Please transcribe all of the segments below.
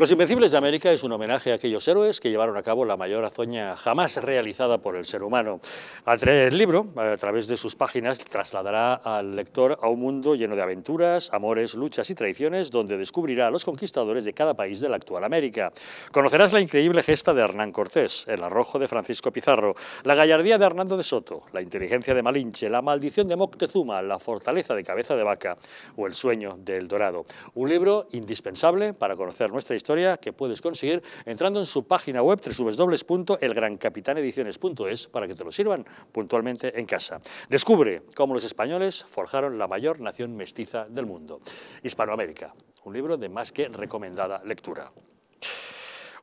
Los Invencibles de América es un homenaje a aquellos héroes que llevaron a cabo la mayor hazaña jamás realizada por el ser humano. El libro, a través de sus páginas, trasladará al lector a un mundo lleno de aventuras, amores, luchas y traiciones, donde descubrirá a los conquistadores de cada país de la actual América. Conocerás la increíble gesta de Hernán Cortés, el arrojo de Francisco Pizarro, la gallardía de Hernando de Soto, la inteligencia de Malinche, la maldición de Moctezuma, la fortaleza de Cabeza de Vaca o el sueño del Dorado. Un libro indispensable para conocer nuestra historia que puedes conseguir entrando en su página web www.elgrancapitanediciones.es para que te lo sirvan puntualmente en casa. Descubre cómo los españoles forjaron la mayor nación mestiza del mundo, Hispanoamérica, un libro de más que recomendada lectura.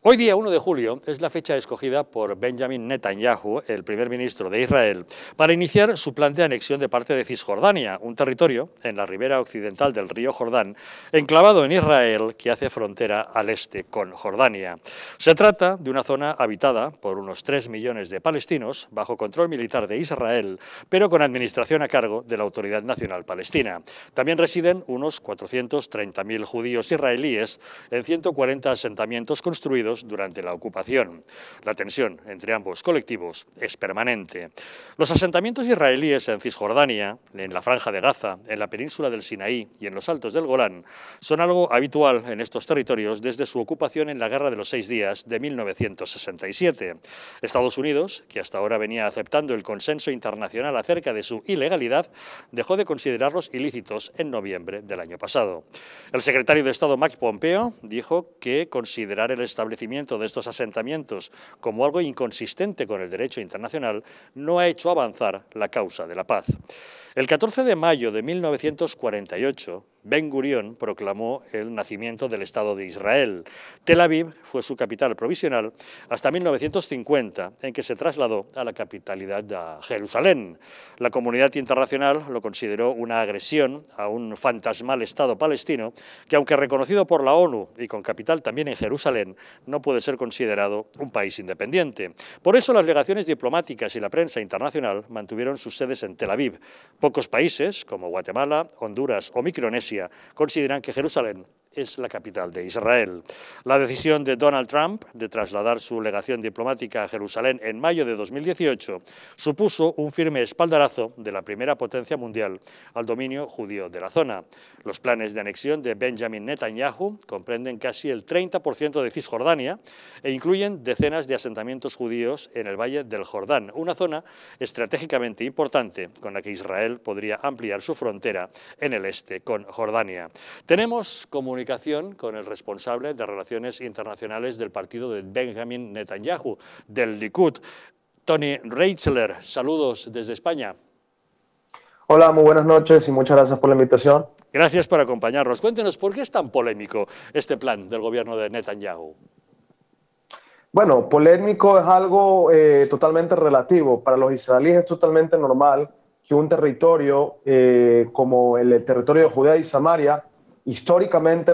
Hoy día 1 de julio es la fecha escogida por Benjamin Netanyahu, el primer ministro de Israel, para iniciar su plan de anexión de parte de Cisjordania, un territorio en la ribera occidental del río Jordán, enclavado en Israel que hace frontera al este con Jordania. Se trata de una zona habitada por unos 3 millones de palestinos bajo control militar de Israel, pero con administración a cargo de la Autoridad Nacional Palestina. También residen unos 430.000 judíos israelíes en 140 asentamientos construidos durante la ocupación. La tensión entre ambos colectivos es permanente. Los asentamientos israelíes en Cisjordania, en la Franja de Gaza, en la península del Sinaí y en los altos del Golán son algo habitual en estos territorios desde su ocupación en la Guerra de los Seis Días de 1967. Estados Unidos, que hasta ahora venía aceptando el consenso internacional acerca de su ilegalidad, dejó de considerarlos ilícitos en noviembre del año pasado. El secretario de Estado Max Pompeo dijo que considerar el establecimiento de estos asentamientos como algo inconsistente con el derecho internacional no ha hecho avanzar la causa de la paz. El 14 de mayo de 1948, Ben Gurion proclamó el nacimiento del Estado de Israel. Tel Aviv fue su capital provisional hasta 1950, en que se trasladó a la capitalidad de Jerusalén. La comunidad internacional lo consideró una agresión a un fantasmal Estado palestino que, aunque reconocido por la ONU y con capital también en Jerusalén, no puede ser considerado un país independiente. Por eso las legaciones diplomáticas y la prensa internacional mantuvieron sus sedes en Tel Aviv. Pocos países, como Guatemala, Honduras o Micronesia, consideran que Jerusalén es la capital de Israel. La decisión de Donald Trump de trasladar su legación diplomática a Jerusalén en mayo de 2018 supuso un firme espaldarazo de la primera potencia mundial al dominio judío de la zona. Los planes de anexión de Benjamin Netanyahu comprenden casi el 30% de Cisjordania e incluyen decenas de asentamientos judíos en el Valle del Jordán, una zona estratégicamente importante con la que Israel podría ampliar su frontera en el este con Jordania. Tenemos comunicación con el responsable de Relaciones Internacionales del partido de Benjamin Netanyahu, del Likud, Tony Reichler. Saludos desde España. Hola, muy buenas noches y muchas gracias por la invitación. Gracias por acompañarnos. Cuéntenos por qué es tan polémico este plan del gobierno de Netanyahu. Bueno, polémico es algo eh, totalmente relativo. Para los israelíes es totalmente normal que un territorio eh, como el territorio de Judea y Samaria históricamente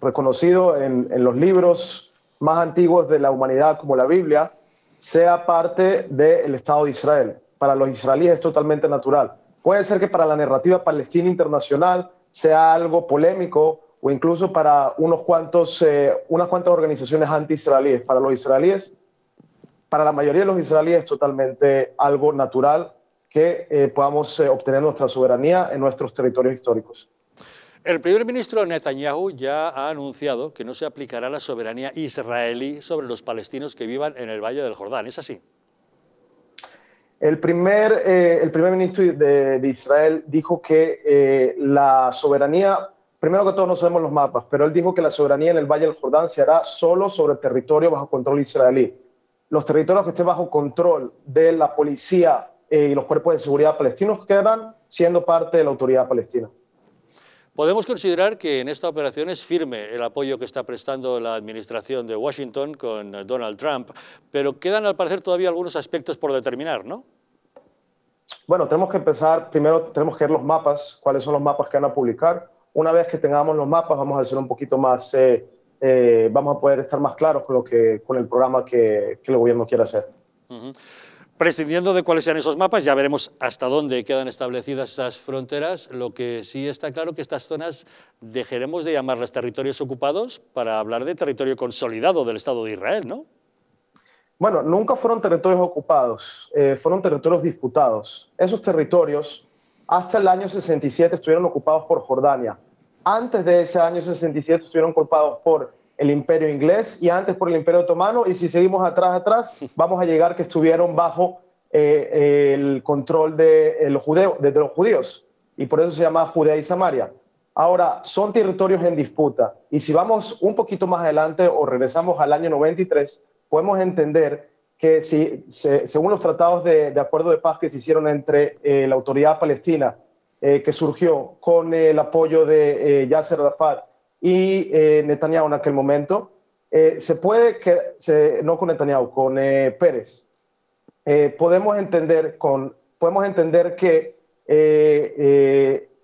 reconocido en, los libros más antiguos de la humanidad, como la Biblia, sea parte del Estado de Israel. Para los israelíes es totalmente natural. Puede ser que para la narrativa palestina internacional sea algo polémico o incluso para unos cuantos, eh, unas cuantas organizaciones anti-israelíes. Para los israelíes, para la mayoría de los israelíes es totalmente algo natural que eh, podamos eh, obtener nuestra soberanía en nuestros territorios históricos. El primer ministro Netanyahu ya ha anunciado que no se aplicará la soberanía israelí sobre los palestinos que vivan en el Valle del Jordán. ¿Es así? El primer, eh, el primer ministro de, Israel dijo que eh, la soberanía, primero que todo no sabemos los mapas, pero él dijo que la soberanía en el Valle del Jordán se hará solo sobre el territorio bajo control israelí. Los territorios que estén bajo control de la policía eh, y los cuerpos de seguridad palestinos quedarán siendo parte de la autoridad palestina. Podemos considerar que en esta operación es firme el apoyo que está prestando la administración de Washington con Donald Trump, pero quedan al parecer todavía algunos aspectos por determinar, ¿no? Bueno, tenemos que empezar, primero tenemos que ver los mapas, cuáles son los mapas que van a publicar. Una vez que tengamos los mapas vamos a ser un poquito más, eh, eh, vamos a poder estar más claros con, lo que, con el programa que, el gobierno quiere hacer. Prescindiendo de cuáles sean esos mapas, ya veremos hasta dónde quedan establecidas esas fronteras. Lo que sí está claro es que estas zonas dejaremos de llamarlas territorios ocupados para hablar de territorio consolidado del Estado de Israel, ¿no? Bueno, nunca fueron territorios ocupados, eh, fueron territorios disputados. Esos territorios hasta el año 67 estuvieron ocupados por Jordania. Antes de ese año 67 estuvieron ocupados por el imperio inglés y antes por el imperio otomano y si seguimos atrás atrás vamos a llegar que estuvieron bajo eh, el control de, eh, los de, los judíos y por eso se llama Judea y Samaria. Ahora, son territorios en disputa y si vamos un poquito más adelante o regresamos al año 93, podemos entender que si, según los tratados de, acuerdo de paz que se hicieron entre eh, la autoridad palestina que surgió con el apoyo de Yasser Arafat y eh, Netanyahu en aquel momento. Eh, se puede que, se, no con Netanyahu, con eh, Pérez. podemos, entender con, podemos entender que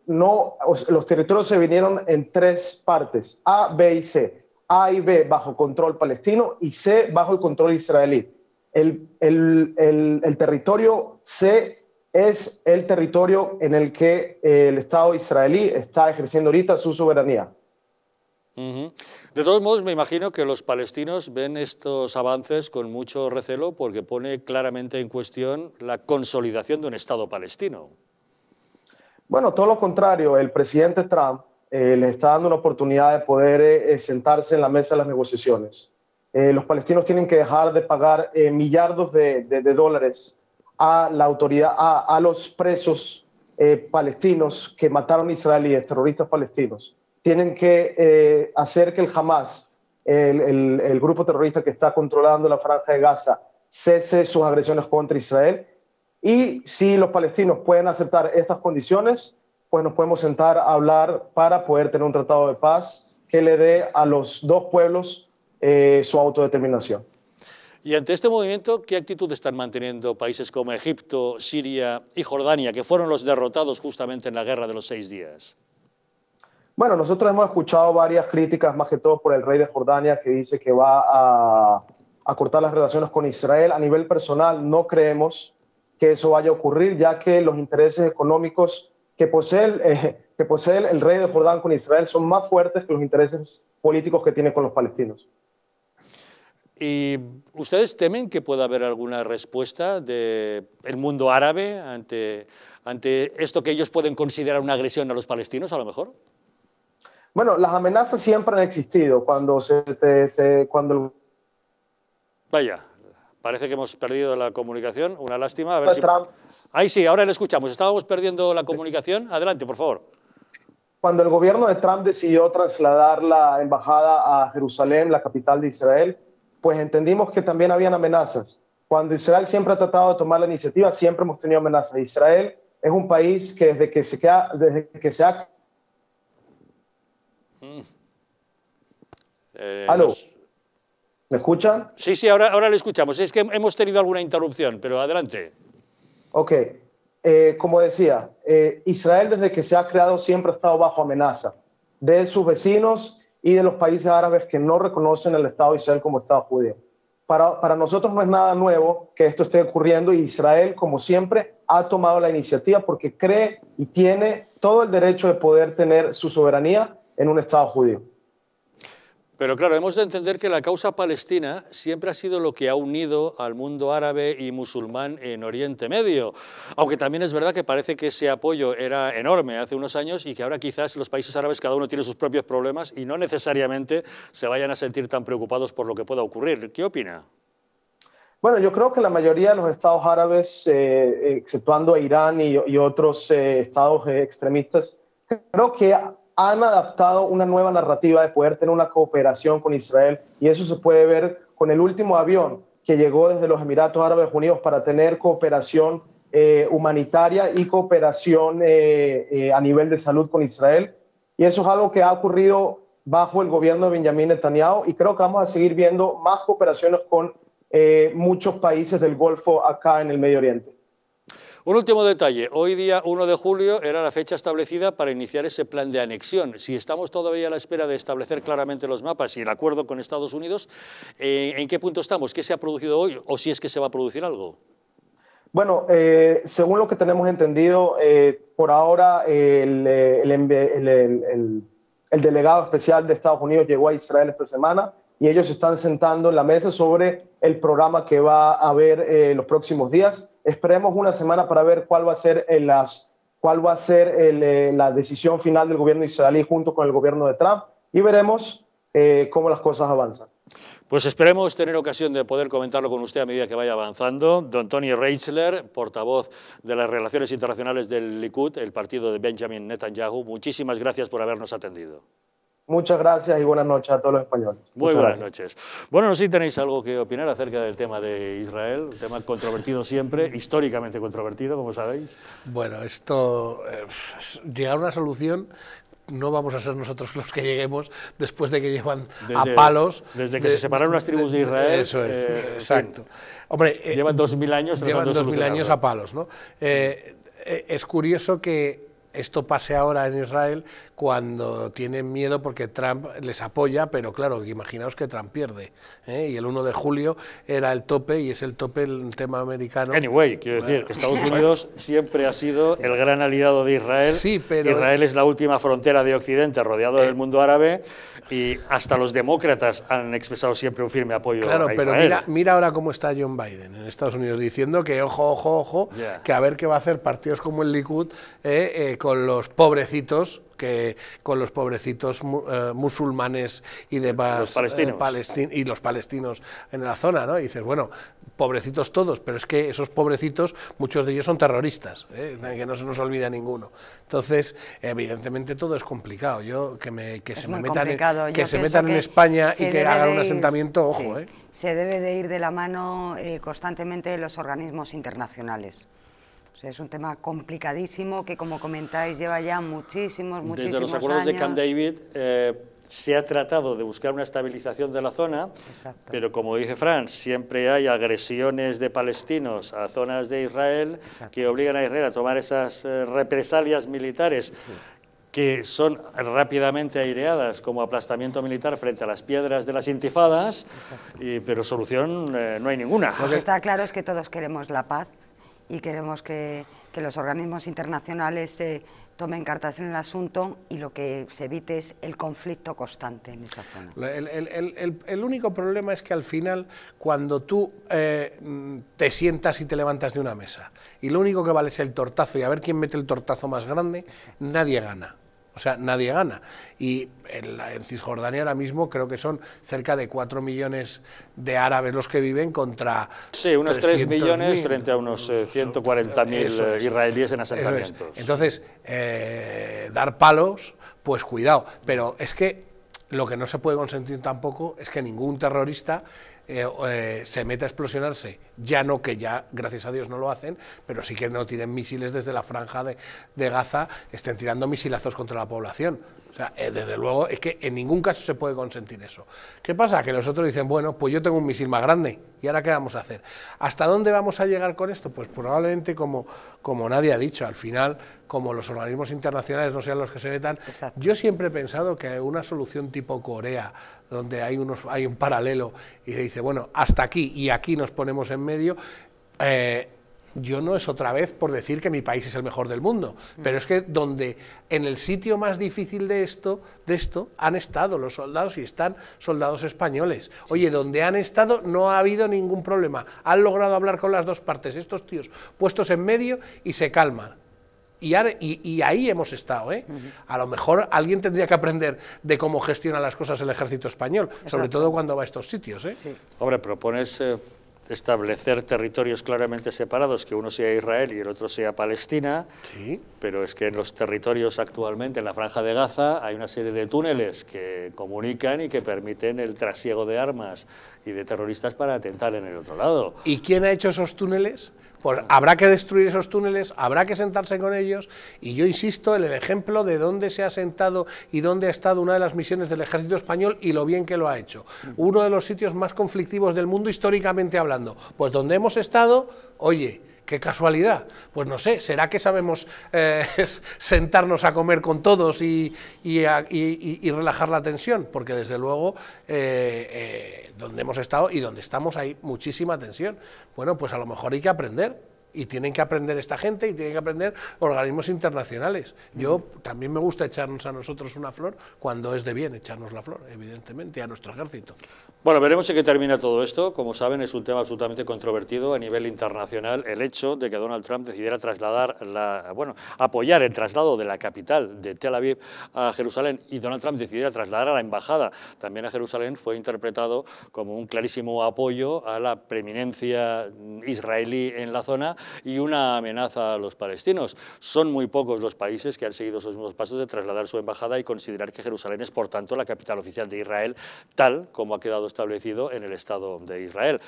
no, los territorios se vinieron en tres partes, A, B y C. A y B bajo control palestino y C bajo el control israelí. El, el, el, el territorio C es el territorio en el que el Estado israelí está ejerciendo ahorita su soberanía. De todos modos, me imagino que los palestinos ven estos avances con mucho recelo porque pone claramente en cuestión la consolidación de un Estado palestino. Bueno, todo lo contrario, el presidente Trump eh, le está dando una oportunidad de poder eh, eh, sentarse en la mesa de las negociaciones. los palestinos tienen que dejar de pagar millardos de, dólares a la autoridad, a los presos palestinos que mataron israelíes, terroristas palestinos tienen que eh, hacer que el Hamas, el, grupo terrorista que está controlando la franja de Gaza, cese sus agresiones contra Israel. Y si los palestinos pueden aceptar estas condiciones, pues nos podemos sentar a hablar para poder tener un tratado de paz que le dé a los dos pueblos eh, su autodeterminación. Y ante este movimiento, ¿qué actitud están manteniendo países como Egipto, Siria y Jordania, que fueron los derrotados justamente en la guerra de los seis días? Bueno, nosotros hemos escuchado varias críticas, más que todo por el rey de Jordania, que dice que va a, cortar las relaciones con Israel. A nivel personal, no creemos que eso vaya a ocurrir, ya que los intereses económicos que posee, el, eh, que posee el rey de Jordán con Israel son más fuertes que los intereses políticos que tiene con los palestinos. ¿Y ustedes temen que pueda haber alguna respuesta del mundo árabe ante, ante esto que ellos pueden considerar una agresión a los palestinos, a lo mejor? Bueno, las amenazas siempre han existido. Cuando, se, cuando Vaya, parece que hemos perdido la comunicación. Una lástima. A ver si... Ahí sí, ahora le escuchamos. Estábamos perdiendo la comunicación. Adelante, por favor. Cuando el gobierno de Trump decidió trasladar la embajada a Jerusalén, la capital de Israel, pues entendimos que también habían amenazas. Cuando Israel siempre ha tratado de tomar la iniciativa, siempre hemos tenido amenazas. Israel es un país que desde que se, queda, desde que se ha Mm. Eh, ¿Aló? ¿Me escuchan? Sí, sí, ahora, ahora le escuchamos. Es que hemos tenido alguna interrupción, pero adelante. Ok. Eh, como decía, eh, Israel desde que se ha creado siempre ha estado bajo amenaza de sus vecinos y de los países árabes que no reconocen el Estado de Israel como Estado judío. Para, para nosotros no es nada nuevo que esto esté ocurriendo y Israel, como siempre, ha tomado la iniciativa porque cree y tiene todo el derecho de poder tener su soberanía en un Estado judío. Pero claro, hemos de entender que la causa palestina siempre ha sido lo que ha unido al mundo árabe y musulmán en Oriente Medio, aunque también es verdad que parece que ese apoyo era enorme hace unos años y que ahora quizás los países árabes cada uno tiene sus propios problemas y no necesariamente se vayan a sentir tan preocupados por lo que pueda ocurrir. ¿Qué opina? Bueno, yo creo que la mayoría de los estados árabes, eh, exceptuando a Irán y, otros eh, estados eh, extremistas, creo que han adaptado una nueva narrativa de poder tener una cooperación con Israel y eso se puede ver con el último avión que llegó desde los Emiratos Árabes Unidos para tener cooperación eh, humanitaria y cooperación eh, eh, a nivel de salud con Israel. Y eso es algo que ha ocurrido bajo el gobierno de Benjamín Netanyahu y creo que vamos a seguir viendo más cooperaciones con muchos países del Golfo acá en el Medio Oriente. Un último detalle, hoy día 1 de julio era la fecha establecida para iniciar ese plan de anexión. Si estamos todavía a la espera de establecer claramente los mapas y el acuerdo con Estados Unidos, eh, ¿en qué punto estamos? ¿Qué se ha producido hoy o si es que se va a producir algo? Bueno, eh, según lo que tenemos entendido, eh, por ahora el, delegado especial de Estados Unidos llegó a Israel esta semana y ellos están sentando en la mesa sobre el programa que va a haber en los próximos días. Esperemos una semana para ver cuál va a ser, las, cuál va a ser eh, la decisión final del gobierno israelí junto con el gobierno de Trump y veremos eh, cómo las cosas avanzan. Pues esperemos tener ocasión de poder comentarlo con usted a medida que vaya avanzando. Don Tony Reichler, portavoz de las Relaciones Internacionales del Likud, el partido de Benjamin Netanyahu, muchísimas gracias por habernos atendido. Muchas gracias y buenas noches a todos los españoles. Muy buenas noches. Bueno, no sé si tenéis algo que opinar acerca del tema de Israel, un tema controvertido siempre, mm. históricamente controvertido, como sabéis. Bueno, esto, eh, llegar a una solución no vamos a ser nosotros los que lleguemos después de que llevan a palos. Desde que se separaron las tribus de Israel. Eso es, eh, exacto. Hombre, eh, llevan dos mil años. Llevan dos mil años a palos, ¿no? es curioso que esto pase ahora en Israel cuando tienen miedo porque Trump les apoya, pero claro, imaginaos que Trump pierde. ¿eh? Y el 1 de julio era el tope y es el tope el tema americano. Anyway, quiero decir, Estados Unidos siempre ha sido el gran aliado de Israel. Sí, pero... Israel es la última frontera de Occidente rodeado del eh. mundo árabe y hasta los demócratas han expresado siempre un firme apoyo claro, a Israel. Claro, pero mira, mira ahora cómo está John Biden en Estados Unidos diciendo que ojo, ojo, ojo, que a ver qué va a hacer partidos como el Likud eh, con los pobrecitos que con los pobrecitos eh, musulmanes y demás los eh, palestinos. y los palestinos en la zona, ¿no? Y dices, bueno, pobrecitos todos, pero es que esos pobrecitos, muchos de ellos son terroristas, ¿eh? que no se nos olvida ninguno. Entonces, evidentemente todo es complicado. Yo que se metan en, que se metan en España y que hagan un asentamiento, ojo, Se debe de ir de la mano constantemente los organismos internacionales es un tema complicadísimo que, como comentáis, lleva ya muchísimos, muchísimos años. Desde los acuerdos de Camp David eh, se ha tratado de buscar una estabilización de la zona, Exacto. pero como dice Fran, siempre hay agresiones de palestinos a zonas de Israel que obligan a Israel a tomar esas eh, represalias militares. que son rápidamente aireadas como aplastamiento militar frente a las piedras de las intifadas, pero solución eh, no hay ninguna. Lo que está claro es que todos queremos la paz, y queremos que, los organismos internacionales eh, tomen cartas en el asunto y lo que se evite es el conflicto constante en esa zona. El, el, único problema es que al final, cuando tú eh, te sientas y te levantas de una mesa y lo único que vale es el tortazo y a ver quién mete el tortazo más grande, nadie gana. O sea, nadie gana. Y en, Cisjordania ahora mismo creo que son cerca de 4 millones de árabes los que viven contra... Sí, unos 3 millones frente a unos 140.000 eh, eh, israelíes en asentamientos. Entonces, eh, dar palos, pues cuidado. Pero es que lo que no se puede consentir tampoco es que ningún terrorista eh, eh, se meta a explosionarse, ya no que ya, gracias a Dios, no lo hacen, pero sí que no tienen misiles desde la franja de, de Gaza, estén tirando misilazos contra la población. O sea, eh, desde luego es que en ningún caso se puede consentir eso. ¿Qué pasa? Que los otros dicen, bueno, pues yo tengo un misil más grande, ¿y ahora qué vamos a hacer? ¿Hasta dónde vamos a llegar con esto? Pues probablemente, como, como nadie ha dicho, al final, como los organismos internacionales no sean los que se metan, yo siempre he pensado que una solución tipo Corea, donde hay, unos, hay un paralelo y se dice, bueno, hasta aquí y aquí nos ponemos en medio, eh, yo no es otra vez por decir que mi país es el mejor del mundo, mm. pero es que donde en el sitio más difícil de esto, de esto han estado los soldados y están soldados españoles. Oye, donde han estado no ha habido ningún problema. Han logrado hablar con las dos partes, estos tíos puestos en medio y se calman. Y, y, ahí hemos estado. ¿eh? A lo mejor alguien tendría que aprender de cómo gestiona las cosas el ejército español, sobre todo cuando va a estos sitios. ¿eh? Hombre, propones eh, establecer territorios claramente separados, que uno sea Israel y el otro sea Palestina, ¿Sí? pero es que en los territorios actualmente, en la franja de Gaza, hay una serie de túneles que comunican y que permiten el trasiego de armas y de terroristas para atentar en el otro lado. ¿Y quién ha hecho esos túneles? Pues habrá que destruir esos túneles, habrá que sentarse con ellos y yo insisto en el ejemplo de dónde se ha sentado y dónde ha estado una de las misiones del ejército español y lo bien que lo ha hecho. Uno de los sitios más conflictivos del mundo históricamente hablando. Pues donde hemos estado, oye, qué casualidad. Pues no sé, ¿será que sabemos eh, sentarnos a comer con todos y, y, y, relajar la tensión? Porque desde luego, eh, eh, donde hemos estado y donde estamos hay muchísima tensión. Bueno, pues a lo mejor hay que aprender y tienen que aprender esta gente y tienen que aprender organismos internacionales. Yo también me gusta echarnos a nosotros una flor cuando es de bien echarnos la flor, evidentemente, a nuestro ejército. Bueno, veremos en qué termina todo esto. Como saben, es un tema absolutamente controvertido a nivel internacional el hecho de que Donald Trump decidiera trasladar la, bueno, apoyar el traslado de la capital de Tel Aviv a Jerusalén y Donald Trump decidiera trasladar a la embajada también a Jerusalén fue interpretado como un clarísimo apoyo a la preeminencia israelí en la zona y una amenaza a los palestinos. Son muy pocos los países que han seguido esos mismos pasos de trasladar su embajada y considerar que Jerusalén es, por tanto, la capital oficial de Israel, tal como ha quedado establecido en el Estado de Israel.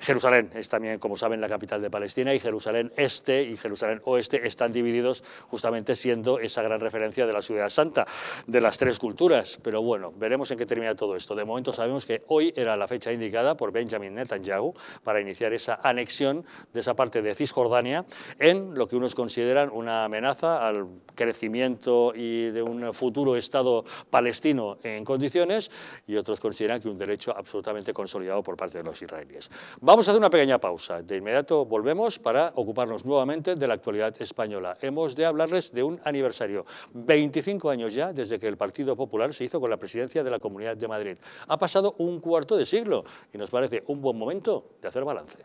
Jerusalén es también, como saben, la capital de Palestina y Jerusalén Este y Jerusalén Oeste están divididos justamente siendo esa gran referencia de la ciudad santa, de las tres culturas. Pero bueno, veremos en qué termina todo esto. De momento sabemos que hoy era la fecha indicada por Benjamin Netanyahu para iniciar esa anexión de esa parte de Cisjordania en lo que unos consideran una amenaza al crecimiento y de un futuro Estado palestino en condiciones y otros consideran que un derecho absolutamente consolidado por parte de los israelíes. Vamos a hacer una pequeña pausa. De inmediato volvemos para ocuparnos nuevamente de la actualidad española. Hemos de hablarles de un aniversario. 25 años ya desde que el Partido Popular se hizo con la presidencia de la Comunidad de Madrid. Ha pasado un cuarto de siglo y nos parece un buen momento de hacer balance.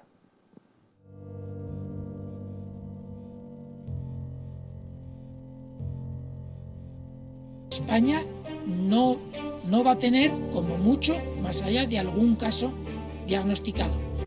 España no, no va a tener como mucho, más allá de algún caso diagnosticado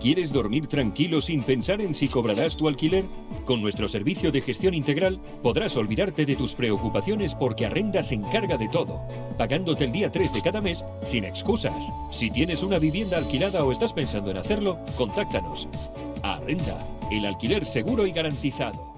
¿Quieres dormir tranquilo sin pensar en si cobrarás tu alquiler? Con nuestro servicio de gestión integral podrás olvidarte de tus preocupaciones porque Arrenda se encarga de todo, pagándote el día 3 de cada mes sin excusas. Si tienes una vivienda alquilada o estás pensando en hacerlo, contáctanos. Arrenda, el alquiler seguro y garantizado.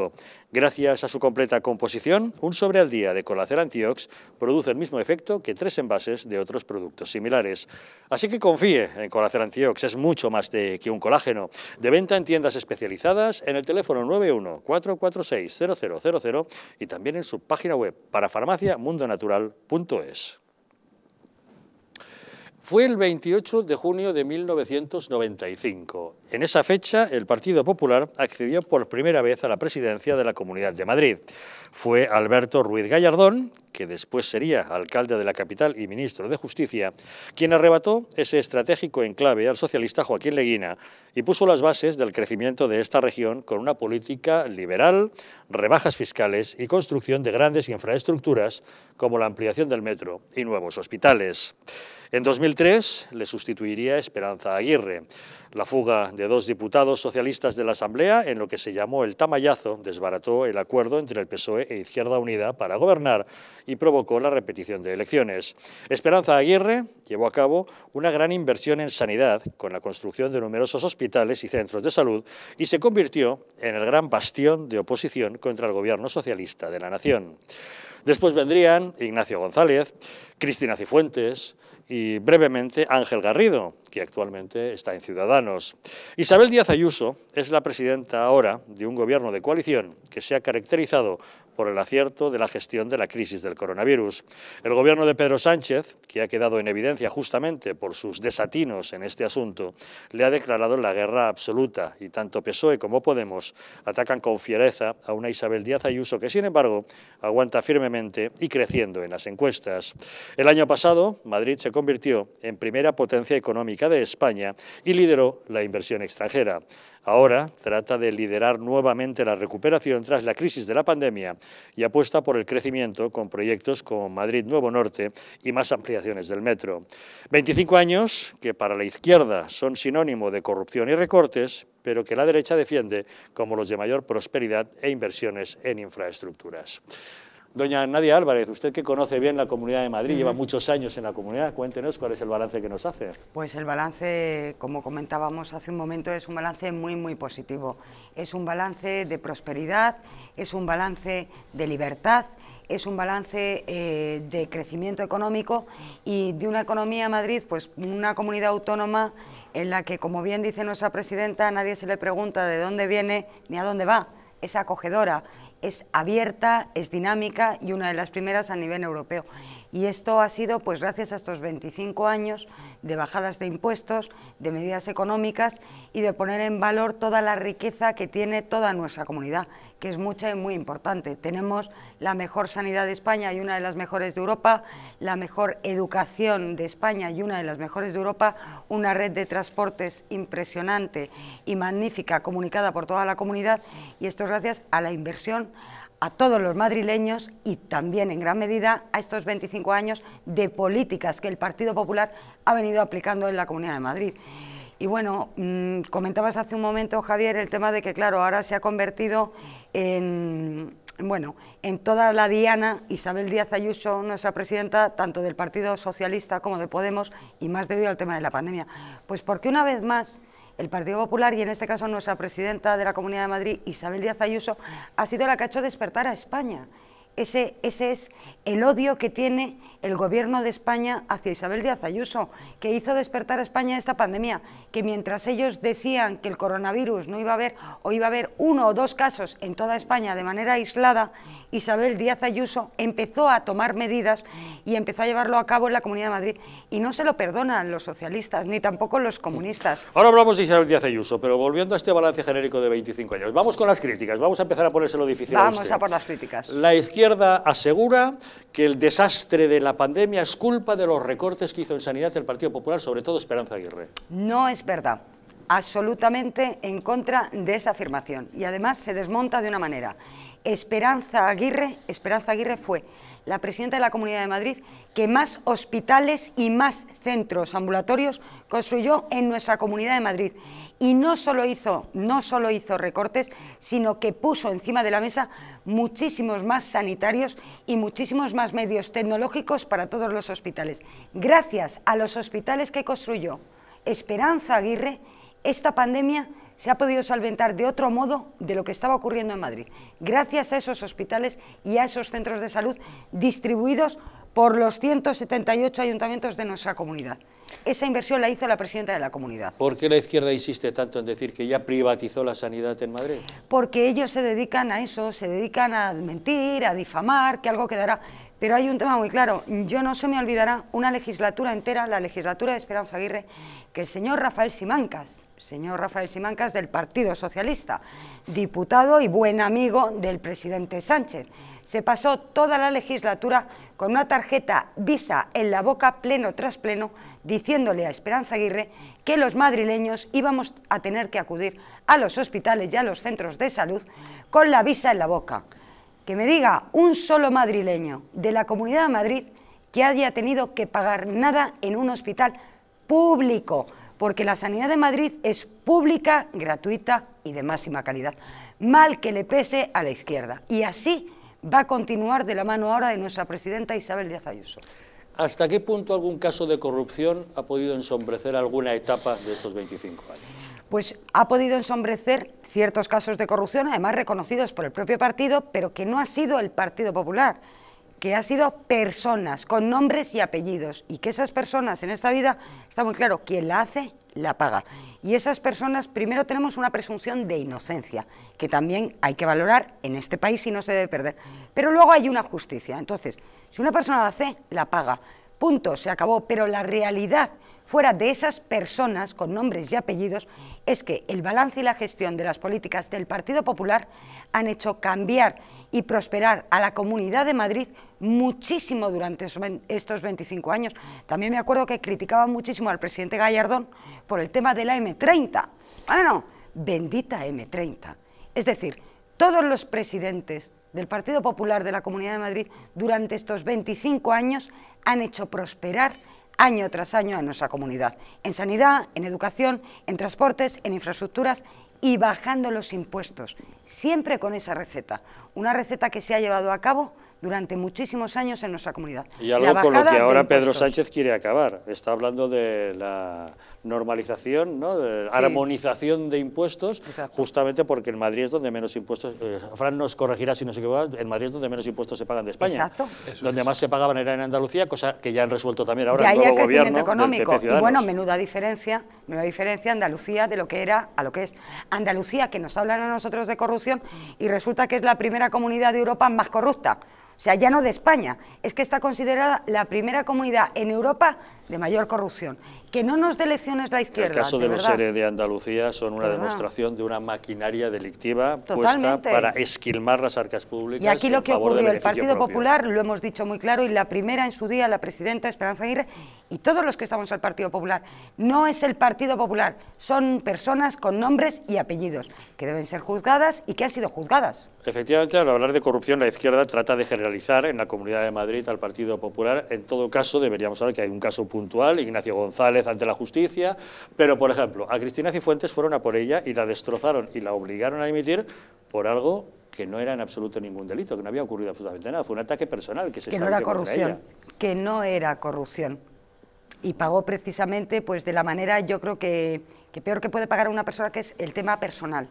Gracias a su completa composición, un sobre al día de Colacel Antiox produce el mismo efecto que tres envases de otros productos similares. Así que confíe en colácer Antiox, es mucho más que un colágeno. De venta en tiendas especializadas, en el teléfono 914460000 y también en su página web para parafarmaciamundonatural.es fue el 28 de junio de 1995. En esa fecha, el Partido Popular accedió por primera vez a la presidencia de la Comunidad de Madrid. Fue Alberto Ruiz Gallardón, que después sería alcalde de la capital y ministro de Justicia, quien arrebató ese estratégico enclave al socialista Joaquín Leguina y puso las bases del crecimiento de esta región con una política liberal, rebajas fiscales y construcción de grandes infraestructuras como la ampliación del metro y nuevos hospitales. En 2003 le sustituiría Esperanza Aguirre. La fuga de dos diputados socialistas de la Asamblea en lo que se llamó el Tamayazo, desbarató el acuerdo entre el PSOE e Izquierda Unida para gobernar y provocó la repetición de elecciones. Esperanza Aguirre llevó a cabo una gran inversión en sanidad con la construcción de numerosos hospitales y centros de salud y se convirtió en el gran bastión de oposición contra el gobierno socialista de la nación. Después vendrían Ignacio González, Cristina Cifuentes, y brevemente Ángel Garrido, que actualmente está en Ciudadanos. Isabel Díaz Ayuso es la presidenta ahora de un gobierno de coalición que se ha caracterizado por el acierto de la gestión de la crisis del coronavirus. El gobierno de Pedro Sánchez, que ha quedado en evidencia justamente por sus desatinos en este asunto, le ha declarado la guerra absoluta y tanto PSOE como Podemos atacan con fiereza a una Isabel Díaz Ayuso que, sin embargo, aguanta firmemente y creciendo en las encuestas. El año pasado, Madrid se convirtió en primera potencia económica de España y lideró la inversión extranjera. Ahora trata de liderar nuevamente la recuperación tras la crisis de la pandemia y apuesta por el crecimiento con proyectos como Madrid Nuevo Norte y más ampliaciones del metro. 25 años que para la izquierda son sinónimo de corrupción y recortes, pero que la derecha defiende como los de mayor prosperidad e inversiones en infraestructuras. Doña Nadia Álvarez, usted que conoce bien la Comunidad de Madrid, lleva muchos años en la comunidad, cuéntenos cuál es el balance que nos hace. Pues el balance, como comentábamos hace un momento, es un balance muy, muy positivo. Es un balance de prosperidad, es un balance de libertad, es un balance eh, de crecimiento económico y de una economía Madrid, pues una comunidad autónoma en la que, como bien dice nuestra presidenta, nadie se le pregunta de dónde viene ni a dónde va. Es acogedora, es abierta, es dinámica y una de las primeras a nivel europeo. Y esto ha sido pues gracias a estos 25 años de bajadas de impuestos, de medidas económicas y de poner en valor toda la riqueza que tiene toda nuestra comunidad, que es mucha y muy importante. Tenemos la mejor sanidad de España y una de las mejores de Europa, la mejor educación de España y una de las mejores de Europa, una red de transportes impresionante y magnífica, comunicada por toda la comunidad, y esto es gracias a la inversión a todos los madrileños y también en gran medida a estos 25 años de políticas que el Partido Popular ha venido aplicando en la Comunidad de Madrid. Y bueno, mm, comentabas hace un momento, Javier, el tema de que, claro, ahora se ha convertido en, bueno, en toda la diana, Isabel Díaz Ayuso, nuestra presidenta, tanto del Partido Socialista como de Podemos, y más debido al tema de la pandemia. Pues porque una vez más el Partido Popular, y en este caso nuestra presidenta de la Comunidad de Madrid, Isabel Díaz Ayuso, ha sido la que ha hecho despertar a España. Ese, es el odio que tiene el gobierno de España hacia Isabel Díaz Ayuso, que hizo despertar a España esta pandemia, que mientras ellos decían que el coronavirus no iba a haber o iba a haber uno o dos casos en toda España de manera aislada, Isabel Díaz Ayuso empezó a tomar medidas y empezó a llevarlo a cabo en la Comunidad de Madrid. Y no se lo perdonan los socialistas, ni tampoco los comunistas. Ahora hablamos de Isabel Díaz Ayuso, pero volviendo a este balance genérico de 25 años, vamos con las críticas, vamos a empezar a ponérselo difícil. Vamos a, a por las críticas. La izquierda izquierda asegura que el desastre de la pandemia es culpa de los recortes que hizo en sanidad el Partido Popular, sobre todo Esperanza Aguirre. No es verdad. Absolutamente en contra de esa afirmación. Y además se desmonta de una manera. Esperanza Aguirre, Esperanza Aguirre fue la presidenta de la Comunidad de Madrid, que más hospitales y más centros ambulatorios construyó en nuestra Comunidad de Madrid. Y no solo hizo, no hizo recortes, sino que puso encima de la mesa muchísimos más sanitarios y muchísimos más medios tecnológicos para todos los hospitales. Gracias a los hospitales que construyó Esperanza Aguirre, esta pandemia se ha podido solventar de otro modo de lo que estaba ocurriendo en Madrid, gracias a esos hospitales y a esos centros de salud distribuidos por los 178 ayuntamientos de nuestra comunidad. Esa inversión la hizo la presidenta de la comunidad. ¿Por qué la izquierda insiste tanto en decir que ya privatizó la sanidad en Madrid? Porque ellos se dedican a eso, se dedican a mentir, a difamar, que algo quedará. Pero hay un tema muy claro, yo no se me olvidará una legislatura entera, la legislatura de Esperanza Aguirre, que el señor Rafael Simancas, señor Rafael Simancas, del Partido Socialista, diputado y buen amigo del presidente Sánchez. Se pasó toda la legislatura con una tarjeta visa en la boca pleno tras pleno, diciéndole a Esperanza Aguirre que los madrileños íbamos a tener que acudir a los hospitales y a los centros de salud con la visa en la boca. Que me diga un solo madrileño de la Comunidad de Madrid que haya tenido que pagar nada en un hospital público porque la sanidad de Madrid es pública, gratuita y de máxima calidad. Mal que le pese a la izquierda. Y así va a continuar de la mano ahora de nuestra presidenta Isabel Díaz Ayuso. ¿Hasta qué punto algún caso de corrupción ha podido ensombrecer alguna etapa de estos 25 años? Pues ha podido ensombrecer ciertos casos de corrupción, además reconocidos por el propio partido, pero que no ha sido el Partido Popular que ha sido personas con nombres y apellidos y que esas personas en esta vida, está muy claro, quien la hace, la paga. Y esas personas, primero tenemos una presunción de inocencia, que también hay que valorar en este país y no se debe perder. Pero luego hay una justicia. Entonces, si una persona la hace, la paga. Punto, se acabó. Pero la realidad fuera de esas personas con nombres y apellidos es que el balance y la gestión de las políticas del Partido Popular han hecho cambiar y prosperar a la Comunidad de Madrid muchísimo durante estos 25 años. También me acuerdo que criticaba muchísimo al presidente Gallardón por el tema de la M30. Bueno, ah, bendita M30. Es decir, todos los presidentes del Partido Popular de la Comunidad de Madrid durante estos 25 años han hecho prosperar año tras año en nuestra comunidad, en sanidad, en educación, en transportes, en infraestructuras y bajando los impuestos, siempre con esa receta, una receta que se ha llevado a cabo durante muchísimos años en nuestra comunidad. Y algo con lo que ahora Pedro Sánchez quiere acabar. Está hablando de la normalización, ¿no? de armonización de impuestos, justamente porque en Madrid es donde menos impuestos, eh, Fran nos corregirá si no se equivocaba, en Madrid es donde menos impuestos se pagan de España. Exacto. Donde más se pagaban era en Andalucía, cosa que ya han resuelto también ahora el económico. y bueno, menuda diferencia, menuda diferencia Andalucía de lo que era a lo que es. Andalucía, que nos hablan a nosotros de corrupción y resulta que es la primera comunidad de Europa más corrupta sea, ya no de España, es que está considerada la primera comunidad en Europa de mayor corrupción que no nos dé lecciones la izquierda. El caso de, los seres de Andalucía son una pues demostración de una maquinaria delictiva puesta para esquilmar las arcas públicas. Y aquí lo que ocurrió, el Partido Popular, lo hemos dicho muy claro, y la primera en su día, la presidenta Esperanza Aguirre, y todos los que estamos al Partido Popular, no es el Partido Popular, son personas con nombres y apellidos, que deben ser juzgadas y que han sido juzgadas. Efectivamente, al hablar de corrupción, la izquierda trata de generalizar en la Comunidad de Madrid al Partido Popular. En todo caso, deberíamos saber que hay un caso puntual, Ignacio González, ante la justicia, pero por ejemplo, a Cristina Cifuentes fueron a por ella y la destrozaron y la obligaron a dimitir por algo que no era en absoluto ningún delito, que no había ocurrido absolutamente nada, fue un ataque personal que se Que no era corrupción, que no era corrupción. Y pagó precisamente pues de la manera, yo creo que, peor que puede pagar una persona, que es el tema personal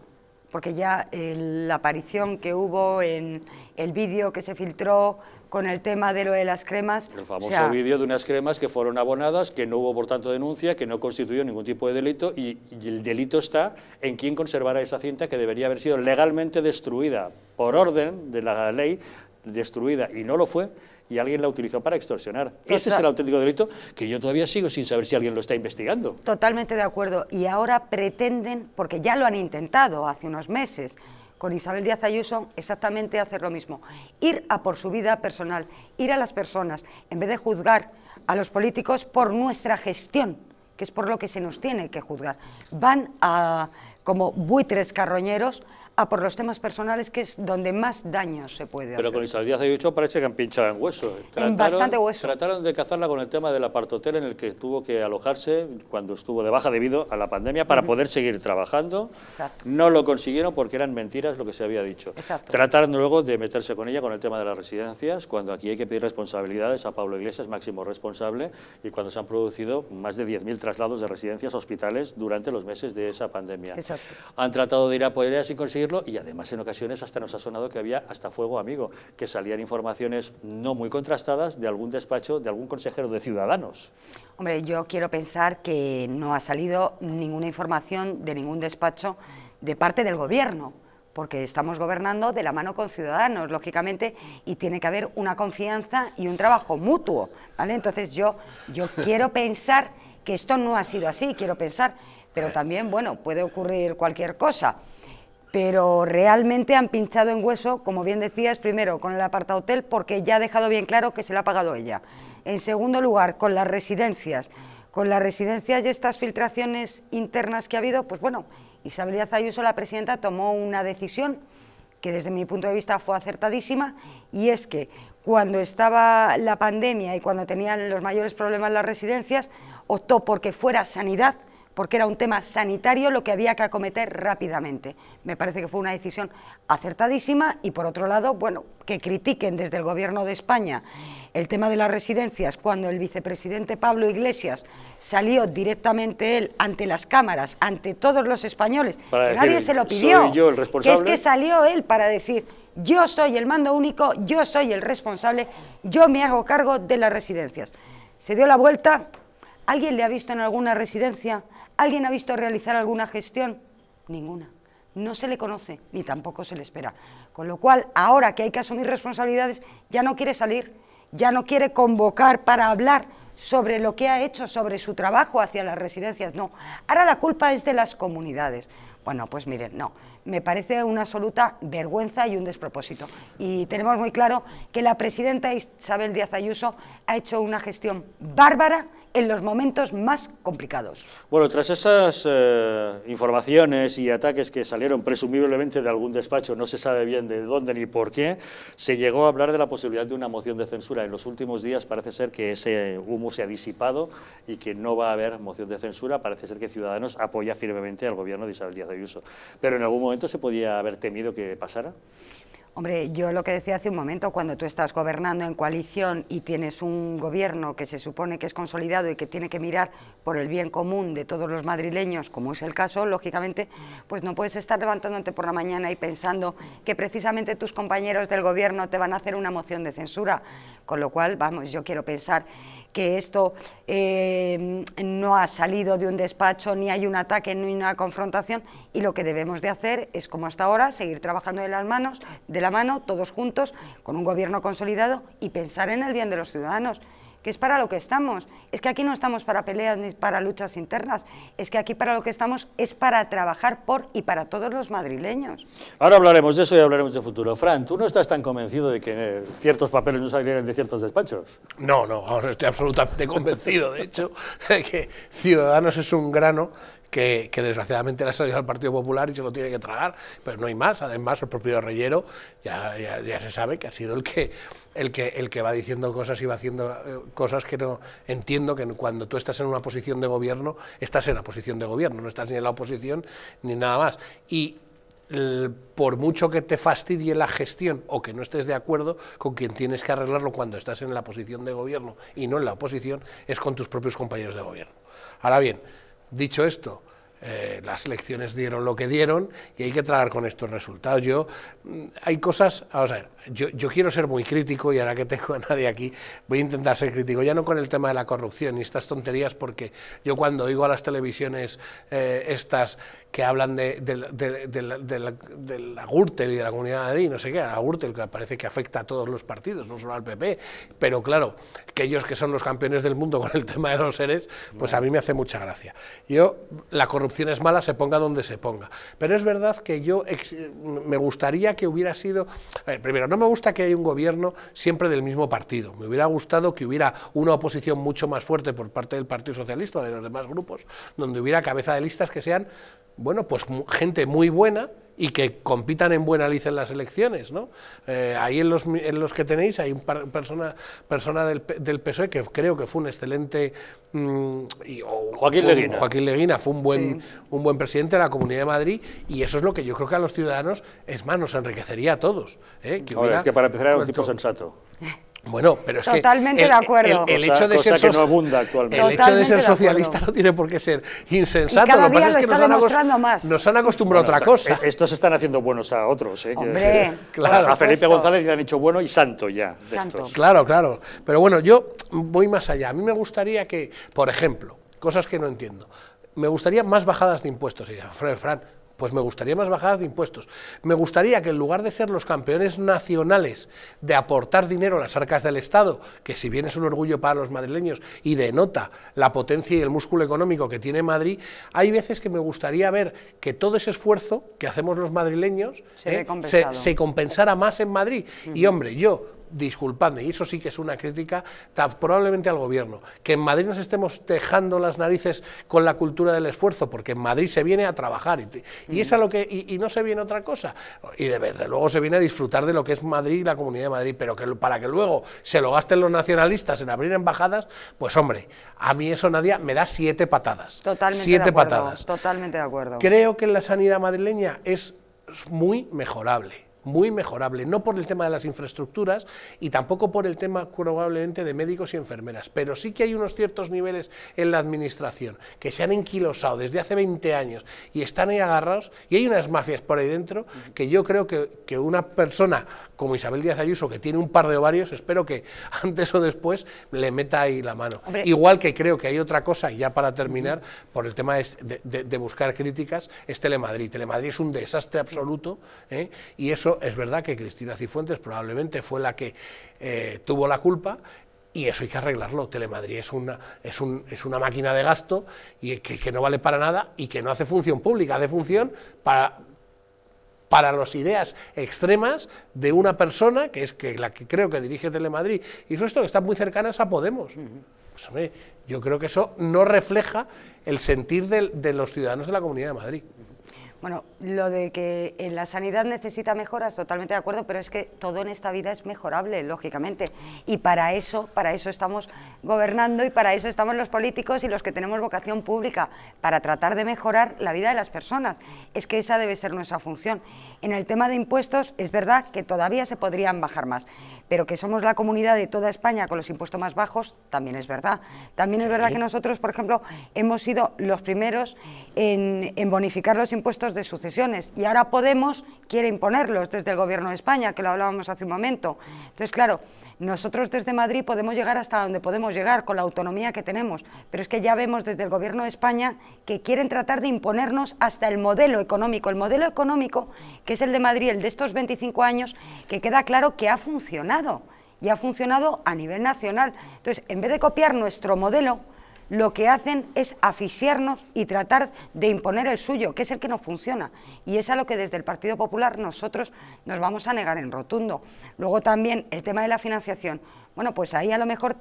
porque ya la aparición que hubo en el vídeo que se filtró con el tema de lo de las cremas. El famoso vídeo de unas cremas que fueron abonadas, que no hubo por tanto denuncia, que no constituyó ningún tipo de delito y, el delito está en quién conservará esa cinta que debería haber sido legalmente destruida por orden de la ley destruida y no lo fue y alguien la utilizó para extorsionar. Ese es el auténtico delito que yo todavía sigo sin saber si alguien lo está investigando. Totalmente de acuerdo. Y ahora pretenden, porque ya lo han intentado hace unos meses, con Isabel Díaz Ayuso exactamente hacer lo mismo, ir a por su vida personal, ir a las personas, en vez de juzgar a los políticos por nuestra gestión, que es por lo que se nos tiene que juzgar. Van a, como buitres carroñeros a por los temas personales, que es donde más daño se puede hacer. Pero con Isabel Díaz Ayuso parece que han pinchado en hueso. Trataron, en bastante hueso. Trataron de cazarla con el tema del apartotel en el que tuvo que alojarse cuando estuvo de baja debido a la pandemia para poder seguir trabajando. No lo consiguieron porque eran mentiras lo que se había dicho. Trataron luego de meterse con ella con el tema de las residencias, cuando aquí hay que pedir responsabilidades a Pablo Iglesias, máximo responsable, y cuando se han producido más de 10.000 traslados de residencias a hospitales durante los meses de esa pandemia. Han tratado de ir a poder y sin conseguir y además en ocasiones hasta nos ha sonado que había hasta fuego amigo, que salían informaciones no muy contrastadas de algún despacho, de algún consejero de Ciudadanos. Hombre, yo quiero pensar que no ha salido ninguna información de ningún despacho de parte del Gobierno porque estamos gobernando de la mano con ciudadanos, lógicamente, y tiene que haber una confianza y un trabajo mutuo, ¿vale? Entonces yo quiero pensar que esto no ha sido así, quiero pensar, pero también, bueno, puede ocurrir cualquier cosa pero realmente han pinchado en hueso, como bien decías, primero con el aparta hotel porque ya ha dejado bien claro que se la ha pagado ella. En segundo lugar, con las residencias. Con las residencias y estas filtraciones internas que ha habido, pues bueno, Isabel Díaz Ayuso, la presidenta, tomó una decisión que desde mi punto de vista fue acertadísima y es que cuando estaba la pandemia y cuando tenían los mayores problemas las residencias, optó porque fuera sanidad porque era un tema sanitario lo que había que acometer rápidamente. Me parece que fue una decisión acertadísima y por otro lado, bueno, que critiquen desde el Gobierno de España el tema de las residencias cuando el vicepresidente Pablo Iglesias salió directamente él ante las cámaras, ante todos los españoles, nadie se lo pidió. Que es que salió él para decir, yo soy el mando único, yo soy el responsable, yo me hago cargo de las residencias. Se dio la vuelta, ¿alguien le ha visto en alguna residencia? ¿Alguien ha visto realizar alguna gestión? Ninguna. No se le conoce, ni tampoco se le espera. Con lo cual, ahora que hay que asumir responsabilidades, ya no quiere salir, ya no quiere convocar para hablar sobre lo que ha hecho, sobre su trabajo hacia las residencias. No, ahora la culpa es de las comunidades. Bueno, pues miren, no, me parece una absoluta vergüenza y un despropósito. Y tenemos muy claro que la presidenta Isabel Díaz Ayuso ha hecho una gestión bárbara en los momentos más complicados. Bueno, tras esas eh, informaciones y ataques que salieron presumiblemente de algún despacho, no se sabe bien de dónde ni por qué, se llegó a hablar de la posibilidad de una moción de censura. En los últimos días parece ser que ese humo se ha disipado y que no va a haber moción de censura. Parece ser que Ciudadanos apoya firmemente al gobierno de Isabel Díaz Ayuso. Pero en algún momento se podía haber temido que pasara. Hombre, yo lo que decía hace un momento, cuando tú estás gobernando en coalición y tienes un gobierno que se supone que es consolidado y que tiene que mirar por el bien común de todos los madrileños, como es el caso, lógicamente, pues no puedes estar levantándote por la mañana y pensando que precisamente tus compañeros del gobierno te van a hacer una moción de censura. Con lo cual, vamos, yo quiero pensar que esto eh, no ha salido de un despacho, ni hay un ataque, ni una confrontación, y lo que debemos de hacer es, como hasta ahora, seguir trabajando de, las manos, de la mano, todos juntos, con un gobierno consolidado y pensar en el bien de los ciudadanos que es para lo que estamos. Es que aquí no estamos para peleas ni para luchas internas, es que aquí para lo que estamos es para trabajar por y para todos los madrileños. Ahora hablaremos de eso y hablaremos de futuro. Fran, ¿tú no estás tan convencido de que eh, ciertos papeles no salieran de ciertos despachos? No, no, estoy absolutamente convencido, de hecho, que Ciudadanos es un grano que, desgraciadamente le ha salido al Partido Popular y se lo tiene que tragar, pero no hay más. Además, el propio Reyero ya, ya, se sabe que ha sido el que, el, que, el que va diciendo cosas y va haciendo eh, cosas que no entiendo que cuando tú estás en una posición de gobierno, estás en la posición de gobierno, no estás ni en la oposición ni nada más. Y por mucho que te fastidie la gestión o que no estés de acuerdo con quien tienes que arreglarlo cuando estás en la posición de gobierno y no en la oposición, es con tus propios compañeros de gobierno. Ahora bien, Dicho esto, eh, las elecciones dieron lo que dieron y hay que tragar con estos resultados. Yo, mm, hay cosas, vamos a ver, yo, yo quiero ser muy crítico y ahora que tengo a nadie aquí, voy a intentar ser crítico, ya no con el tema de la corrupción y estas tonterías, porque yo cuando oigo a las televisiones eh, estas que hablan de, la, Gürtel y de la Comunidad de Madrid, no sé qué, la Gürtel que parece que afecta a todos los partidos, no solo al PP, pero claro, que ellos que son los campeones del mundo con el tema de los seres, pues a mí me hace mucha gracia. Yo, la corrupción opciones se ponga donde se ponga. Pero es verdad que yo me gustaría que hubiera sido... primero, no me gusta que haya un gobierno siempre del mismo partido. Me hubiera gustado que hubiera una oposición mucho más fuerte por parte del Partido Socialista, de los demás grupos, donde hubiera cabeza de listas que sean, bueno, pues gente muy buena, y que compitan en buena liza en las elecciones. ¿no? Eh, ahí en los, los, que tenéis hay una persona, persona del, del, PSOE que creo que fue un excelente... Mm, y, Joaquín Leguina. Joaquín Leguina fue un buen, un buen presidente de la Comunidad de Madrid y eso es lo que yo creo que a los ciudadanos, es más, nos enriquecería a todos. Ahora, ¿eh? es que para empezar era un tipo sensato. Bueno, pero es que el, de acuerdo. El, hecho de ser socialista no tiene por qué ser insensato. cada lo que lo es que nos han, más. nos han acostumbrado a otra cosa. Eh, estos están haciendo buenos a otros. ¿eh? a Felipe González le han dicho bueno y santo ya. Claro, claro. Pero bueno, yo voy más allá. A mí me gustaría que, por ejemplo, cosas que no entiendo. Me gustaría más bajadas de impuestos. Y Fran, pues me gustaría más bajadas de impuestos. Me gustaría que en lugar de ser los campeones nacionales de aportar dinero a las arcas del Estado, que si bien es un orgullo para los madrileños y denota la potencia y el músculo económico que tiene Madrid, hay veces que me gustaría ver que todo ese esfuerzo que hacemos los madrileños se, eh, compensara más en Madrid. Y hombre, yo disculpadme, y eso sí que es una crítica probablemente al gobierno, que en Madrid nos estemos tejando las narices con la cultura del esfuerzo, porque en Madrid se viene a trabajar y, lo que y, no se viene otra cosa. Y de luego se viene a disfrutar de lo que es Madrid y la Comunidad de Madrid, pero que para que luego se lo gasten los nacionalistas en abrir embajadas, pues hombre, a mí eso nadie me da siete patadas. siete patadas. Totalmente de acuerdo. Creo que la sanidad madrileña es muy mejorable muy mejorable, no por el tema de las infraestructuras y tampoco por el tema probablemente de médicos y enfermeras, pero sí que hay unos ciertos niveles en la administración que se han enquilosado desde hace 20 años y están ahí agarrados y hay unas mafias por ahí dentro que yo creo que, una persona como Isabel Díaz Ayuso, que tiene un par de ovarios, espero que antes o después le meta ahí la mano. Igual que creo que hay otra cosa, ya para terminar, por el tema de, buscar críticas, es Telemadrid. Telemadrid es un desastre absoluto ¿eh? y eso es verdad que Cristina Cifuentes probablemente fue la que eh, tuvo la culpa y eso hay que arreglarlo. Telemadrid es una, es, una máquina de gasto y que, no vale para nada y que no hace función pública, hace función para para las ideas extremas de una persona que es que la que creo que dirige Telemadrid y eso esto que está muy cercana a Podemos. Pues, yo creo que eso no refleja el sentir de los ciudadanos de la Comunidad de Madrid. Bueno, lo de que en eh, la sanidad necesita mejoras, totalmente de acuerdo, pero es que todo en esta vida es mejorable, lógicamente. Y para eso, para eso estamos gobernando y para eso estamos los políticos y los que tenemos vocación pública, para tratar de mejorar la vida de las personas. Es que esa debe ser nuestra función. En el tema de impuestos, es verdad que todavía se podrían bajar más, pero que somos la comunidad de toda España con los impuestos más bajos, también es verdad. También es verdad que nosotros, por ejemplo, hemos sido los primeros en, en bonificar los impuestos de sucesiones y ahora Podemos quiere imponerlos desde el Gobierno de España, que lo hablábamos hace un momento. Entonces, claro, nosotros desde Madrid podemos llegar hasta donde podemos llegar con la autonomía que tenemos, pero es que ya vemos desde el Gobierno de España que quieren tratar de imponernos hasta el modelo económico, el modelo económico que es el de Madrid, el de estos 25 años, que queda claro que ha funcionado y ha funcionado a nivel nacional. Entonces, en vez de copiar nuestro modelo, lo que hacen es asfixiarnos y tratar de imponer el suyo, que es el que no funciona. Y es a lo que desde el Partido Popular nosotros nos vamos a negar en rotundo. Luego también el tema de la financiación. Bueno, pues ahí a lo mejor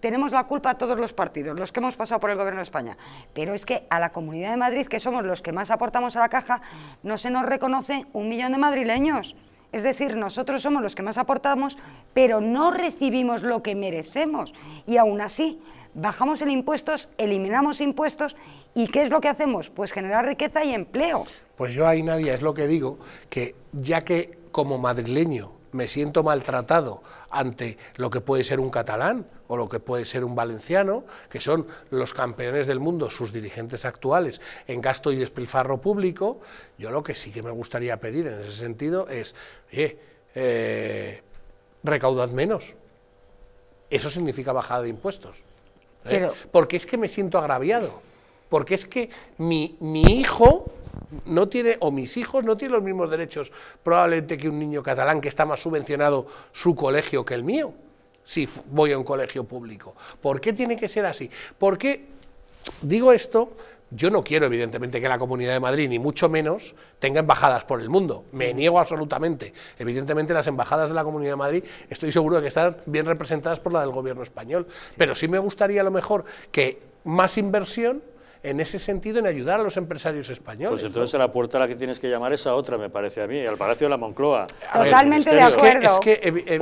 tenemos la culpa a todos los partidos, los que hemos pasado por el Gobierno de España. Pero es que a la Comunidad de Madrid, que somos los que más aportamos a la caja, no se nos reconoce un millón de madrileños. Es decir, nosotros somos los que más aportamos, pero no recibimos lo que merecemos. Y aún así, bajamos el impuestos, eliminamos impuestos y ¿qué es lo que hacemos? Pues generar riqueza y empleo. Pues yo ahí, nadie es lo que digo, que ya que como madrileño me siento maltratado ante lo que puede ser un catalán o lo que puede ser un valenciano, que son los campeones del mundo, sus dirigentes actuales, en gasto y despilfarro público, yo lo que sí que me gustaría pedir en ese sentido es, oye, eh, recaudad menos. Eso significa bajada de impuestos. ¿Eh? porque es que me siento agraviado. Porque es que mi, mi hijo no tiene, o mis hijos no tienen los mismos derechos probablemente que un niño catalán que está más subvencionado su colegio que el mío, si voy a un colegio público. ¿Por qué tiene que ser así? Porque digo esto yo no quiero, evidentemente, que la Comunidad de Madrid, ni mucho menos, tenga embajadas por el mundo. Me niego absolutamente. Evidentemente, las embajadas de la Comunidad de Madrid estoy seguro de que están bien representadas por la del gobierno español. Pero sí me gustaría, a lo mejor, que más inversión en ese sentido en ayudar a los empresarios españoles. Pues entonces la puerta a la que tienes que llamar es a otra, me parece a mí, al Palacio de la Moncloa. Totalmente de acuerdo. Es que,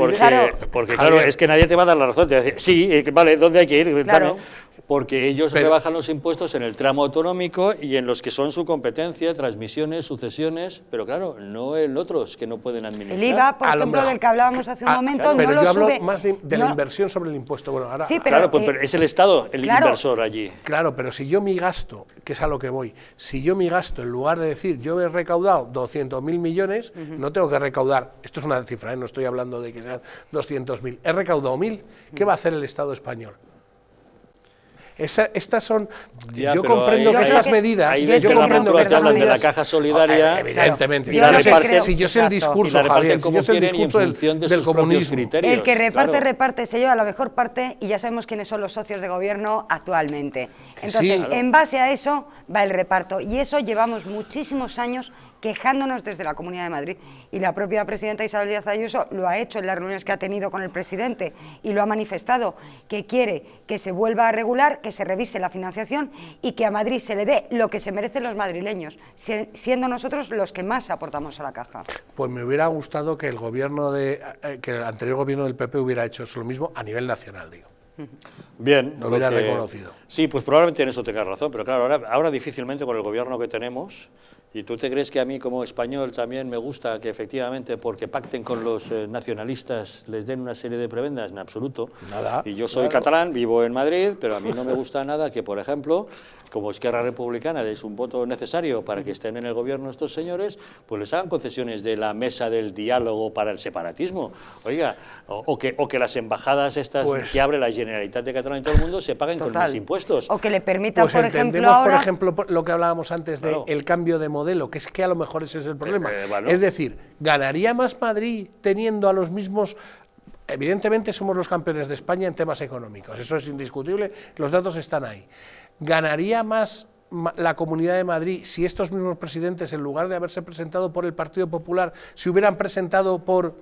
porque, claro. es que nadie te va a dar la razón. Te decir, sí, eh, vale, ¿dónde hay que ir? Claro porque ellos rebajan los impuestos en el tramo autonómico y en los que son su competencia, transmisiones, sucesiones, pero claro, no en otros que no pueden administrar. El IVA, por ejemplo, del que hablábamos hace un ah, momento, no Pero yo hablo más de, la inversión sobre el impuesto. claro, pues, eh, es el Estado el inversor allí. Claro, pero si yo mi gasto, que es a lo que voy, si yo mi gasto, en lugar de decir yo he recaudado 200.000 millones, no tengo que recaudar, esto es una cifra, ¿eh? no estoy hablando de que sean 200.000, he recaudado 1.000, ¿qué va a hacer el Estado español? estas son. yo comprendo que estas medidas. yo comprendo que estas medidas. de la caja solidaria. Ah, evidentemente. si yo sé el discurso, Javier, yo sé el discurso del, comunismo. el que reparte, reparte, se lleva la mejor parte y ya sabemos quiénes son los socios de gobierno actualmente. Entonces, en base a eso va el reparto. Y eso llevamos muchísimos años quejándonos desde la Comunidad de Madrid. Y la propia presidenta Isabel Díaz Ayuso lo ha hecho en las reuniones que ha tenido con el presidente y lo ha manifestado, que quiere que se vuelva a regular, que se revise la financiación y que a Madrid se le dé lo que se merecen los madrileños, siendo nosotros los que más aportamos a la caja. Pues me hubiera gustado que el gobierno de eh, que el anterior gobierno del PP hubiera hecho eso lo mismo a nivel nacional, digo. Bien, lo, hubiera reconocido. Sí, pues probablemente en eso tengas razón, pero claro, ahora, ahora difícilmente con el gobierno que tenemos, y tú te crees que a mí como español también me gusta que efectivamente porque pacten con los eh, nacionalistas les den una serie de prebendas, en absoluto. Nada. Y yo soy catalán, vivo en Madrid, pero a mí no me gusta nada que, por ejemplo, como izquierda Republicana es un voto necesario para que estén en el gobierno estos señores, pues les hagan concesiones de la mesa del diálogo para el separatismo. Oiga, o, que, o que las embajadas estas pues que abre la Generalitat de Cataluña en todo el mundo se paguen con más impuestos. O que le permita pues por ejemplo, por ejemplo, lo que hablábamos antes del de cambio de modelo, que es que a lo mejor ese es el problema. Eh, eh, es decir, ¿ganaría más Madrid teniendo a los mismos Evidentemente somos los campeones de España en temas económicos, eso es indiscutible, los datos están ahí. ¿Ganaría más la Comunidad de Madrid si estos mismos presidentes, en lugar de haberse presentado por el Partido Popular, se hubieran presentado por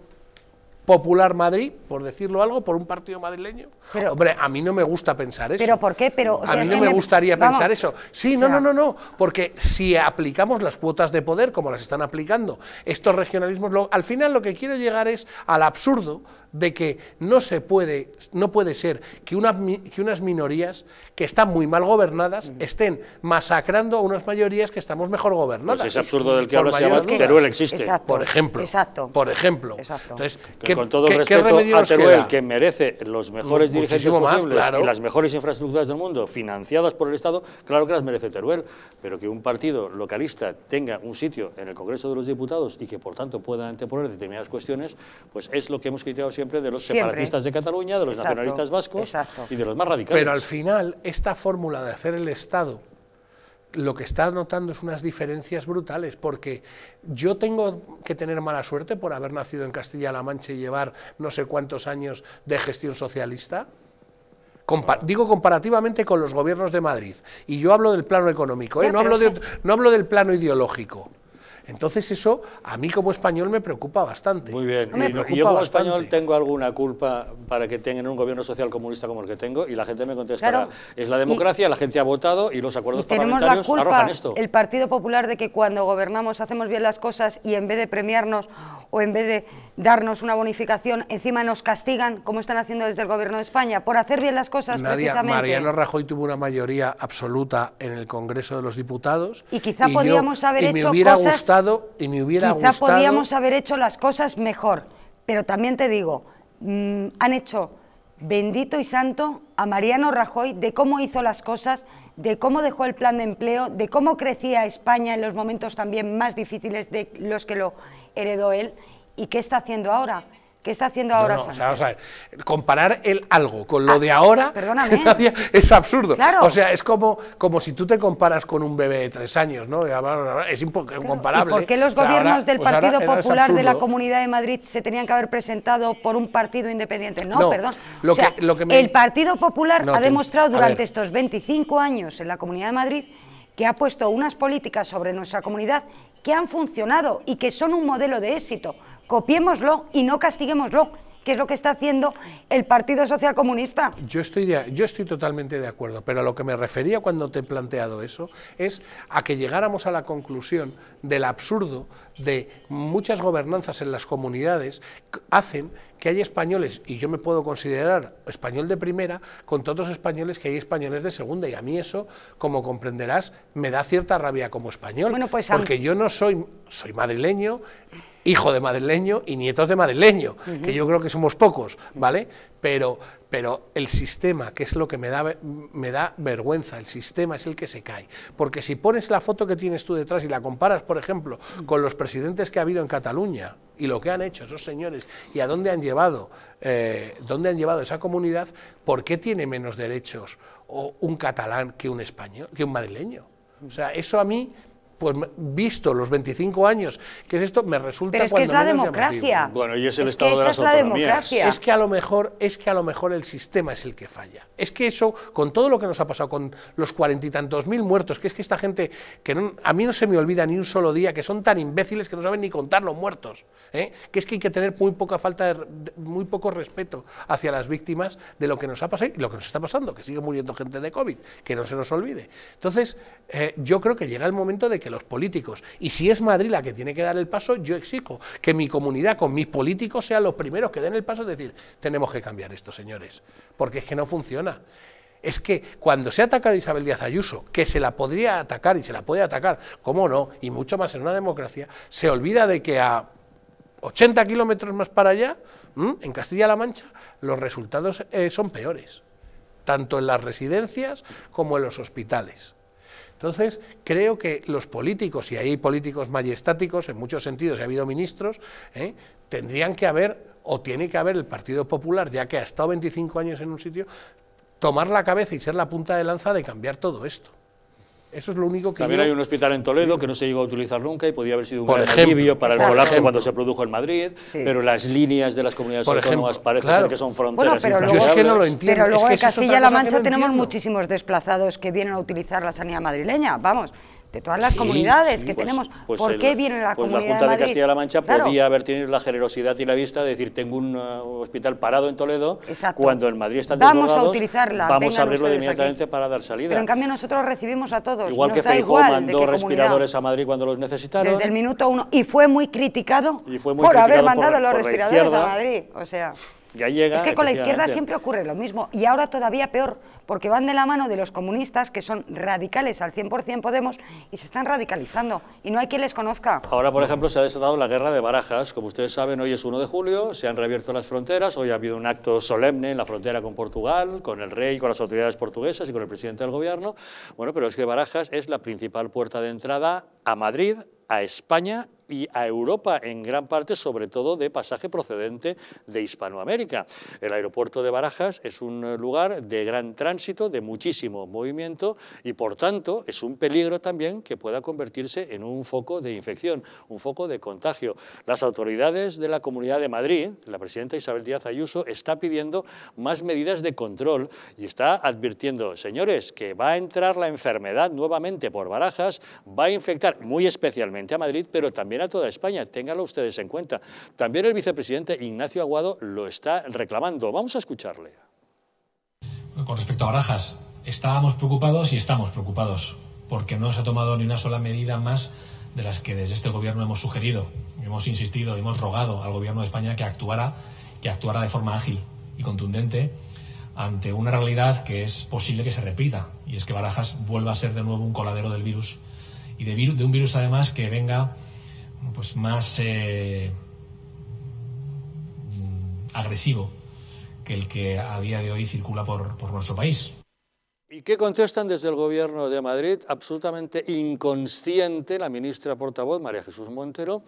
popular Madrid, por decirlo algo, por un partido madrileño. Hombre, a mí no me gusta pensar eso. ¿Pero por qué? Pero, a mí no me gustaría pensar eso. Sí, no, no, no, no, porque si aplicamos las cuotas de poder como las están aplicando estos regionalismos, al final lo que quiero llegar es al absurdo de que no se puede, no puede ser que, unas minorías que están muy mal gobernadas estén masacrando a unas mayorías que estamos mejor gobernadas. Pues es absurdo del que hablas se Teruel existe. por ejemplo. Exacto. Por ejemplo. Entonces, que, con todo respeto a Teruel, que merece los mejores dirigentes posibles y las mejores infraestructuras del mundo financiadas por el Estado, claro que las merece Teruel, pero que un partido localista tenga un sitio en el Congreso de los Diputados y que por tanto pueda anteponer determinadas cuestiones, pues es lo que hemos criticado siempre de los separatistas de Cataluña, de los nacionalistas vascos y de los más radicales. Pero al final, esta fórmula de hacer el Estado lo que está notando es unas diferencias brutales, porque yo tengo que tener mala suerte por haber nacido en Castilla-La Mancha y llevar no sé cuántos años de gestión socialista. digo comparativamente con los gobiernos de Madrid. Y yo hablo del plano económico, ¿eh? no, no hablo del plano ideológico. Entonces eso a mí como español me preocupa bastante. Muy bien, y, yo como español tengo alguna culpa para que tengan un gobierno social comunista como el que tengo y la gente me contestará, es la democracia, la gente ha votado y los acuerdos tenemos parlamentarios la culpa, El Partido Popular de que cuando gobernamos hacemos bien las cosas y en vez de premiarnos o en vez de darnos una bonificación, encima nos castigan, como están haciendo desde el Gobierno de España, por hacer bien las cosas precisamente. Mariano Rajoy tuvo una mayoría absoluta en el Congreso de los Diputados. Y quizá podíamos podíamos hecho haber y hecho me hubiera Gustado, y me hubiera quizá podíamos haber hecho las cosas mejor, pero también te digo, mm, han hecho bendito y santo a Mariano Rajoy de cómo hizo las cosas, de cómo dejó el plan de empleo, de cómo crecía España en los momentos también más difíciles de los que lo heredó él ¿Y qué está haciendo ahora? ¿Qué está haciendo ahora no, O sea, comparar el algo con lo ah, de ahora es absurdo. O sea, es como, como si tú te comparas con un bebé de tres años, ¿no? Es incomparable. ¿Por qué los gobiernos del pues Partido Popular de la Comunidad de Madrid se tenían que haber presentado por un partido independiente? No, perdón. El Partido Popular ha demostrado durante estos 25 años en la Comunidad de Madrid que ha puesto unas políticas sobre nuestra comunidad que han funcionado y que son un modelo de éxito copiémoslo y no castiguémoslo, que es lo que está haciendo el Partido Social Comunista. Yo estoy, yo estoy totalmente de acuerdo, pero a lo que me refería cuando te he planteado eso es a que llegáramos a la conclusión del absurdo de muchas gobernanzas en las comunidades hacen que hay españoles, y yo me puedo considerar español de primera, con todos españoles que hay españoles de segunda, y a mí eso, como comprenderás, me da cierta rabia como español, pues, porque yo no soy, soy madrileño, hijo de madrileño y nietos de madrileño, que yo creo que somos pocos, ¿vale? Pero, pero el sistema, que es lo que me da, me da vergüenza, el sistema es el que se cae. Porque si pones la foto que tienes tú detrás y la comparas, por ejemplo, con los presidentes que ha habido en Cataluña y lo que han hecho esos señores y a dónde han llevado, eh, dónde han llevado esa comunidad, ¿por qué tiene menos derechos o un catalán que un español, que un madrileño? O sea, eso a mí pues visto los 25 años que es esto, me resulta Pero es que es la democracia. Bueno, y es el estado de las Es que a lo mejor es que a lo mejor el sistema es el que falla. Es que eso con todo lo que nos ha pasado con los cuarenta y tantos mil muertos, que es que esta gente que a mí no se me olvida ni un solo día que son tan imbéciles que no saben ni contar los muertos, ¿eh? que es que hay que tener muy poca falta de, muy poco respeto hacia las víctimas de lo que nos ha pasado y lo que nos está pasando, que sigue muriendo gente de COVID, que no se nos olvide. Entonces, eh, yo creo que llega el momento de que los políticos. Y si es Madrid la que tiene que dar el paso, yo exijo que mi comunidad con mis políticos sean los primeros que den el paso, de decir, tenemos que cambiar esto, señores, porque es que no funciona es que cuando se ha atacado Isabel Díaz Ayuso, que se la podría atacar y se la puede atacar, cómo no, y mucho más en una democracia, se olvida de que a 80 kilómetros más para allá, en Castilla-La Mancha, los resultados eh, son peores, tanto en las residencias como en los hospitales. Entonces, creo que los políticos, y hay políticos majestáticos, en muchos sentidos, y ha habido ministros, ¿eh? tendrían que haber, o tiene que haber el Partido Popular, ya que ha estado 25 años en un sitio, tomar la cabeza y ser la punta de lanza de cambiar todo esto. Eso es lo único que. También hay un hospital en Toledo que no se llegó a utilizar nunca y podía haber sido un alivio para el colapso cuando se produjo en Madrid, pero las líneas de las comunidades autónomas parecen ser que son fronteras. Bueno, pero yo es que no lo entiendo. Pero en Castilla-La Mancha tenemos muchísimos desplazados que vienen a utilizar la sanidad madrileña. Vamos de todas las comunidades que pues, tenemos. Pues ¿Por qué viene la pues la Junta de, Castilla-La Mancha podía haber tenido la generosidad y la vista de decir, tengo un uh, hospital parado en Toledo, cuando en Madrid están Vamos a utilizarla, vamos a abrirlo inmediatamente para dar salida. Pero en cambio nosotros recibimos a todos. Igual que Feijó mandó respiradores a Madrid cuando los necesitaron. Desde el minuto uno. Y fue muy criticado por haber mandado los respiradores a Madrid. O sea... es que con la izquierda siempre ocurre lo mismo y ahora todavía peor, porque van de la mano de los comunistas que son radicales al 100% Podemos y se están radicalizando y no hay quien les conozca. Ahora, por ejemplo, se ha desatado la guerra de barajas. Como ustedes saben, hoy es 1 de julio, se han reabierto las fronteras, hoy ha habido un acto solemne en la frontera con Portugal, con el rey, con las autoridades portuguesas y con el presidente del gobierno. Bueno, pero es que Barajas es la principal puerta de entrada a Madrid, a España y a Europa en gran parte, sobre todo de pasaje procedente de Hispanoamérica. El aeropuerto de Barajas es un lugar de gran tránsito de muchísimo movimiento y por tanto es un peligro también que pueda convertirse en un foco de infección, un foco de contagio. Las autoridades de la Comunidad de Madrid, la presidenta Isabel Díaz Ayuso, está pidiendo más medidas de control y está advirtiendo, señores, que va a entrar la enfermedad nuevamente por barajas, va a infectar muy especialmente a Madrid, pero también a toda España, ténganlo ustedes en cuenta. También el vicepresidente Ignacio Aguado lo está reclamando. Vamos a escucharle. Con respecto a Barajas, estábamos preocupados y estamos preocupados, porque no se ha tomado ni una sola medida más de las que desde este gobierno hemos sugerido, hemos insistido, hemos rogado al gobierno de España que actuara, que actuara de forma ágil y contundente ante una realidad que es posible que se repita, y es que Barajas vuelva a ser de nuevo un coladero del virus, y de, un virus además que venga pues más eh, agresivo que el que a día de hoy circula por, nuestro país. ¿Y qué contestan desde el Gobierno de Madrid? Absolutamente inconsciente la ministra portavoz, María Jesús Montero,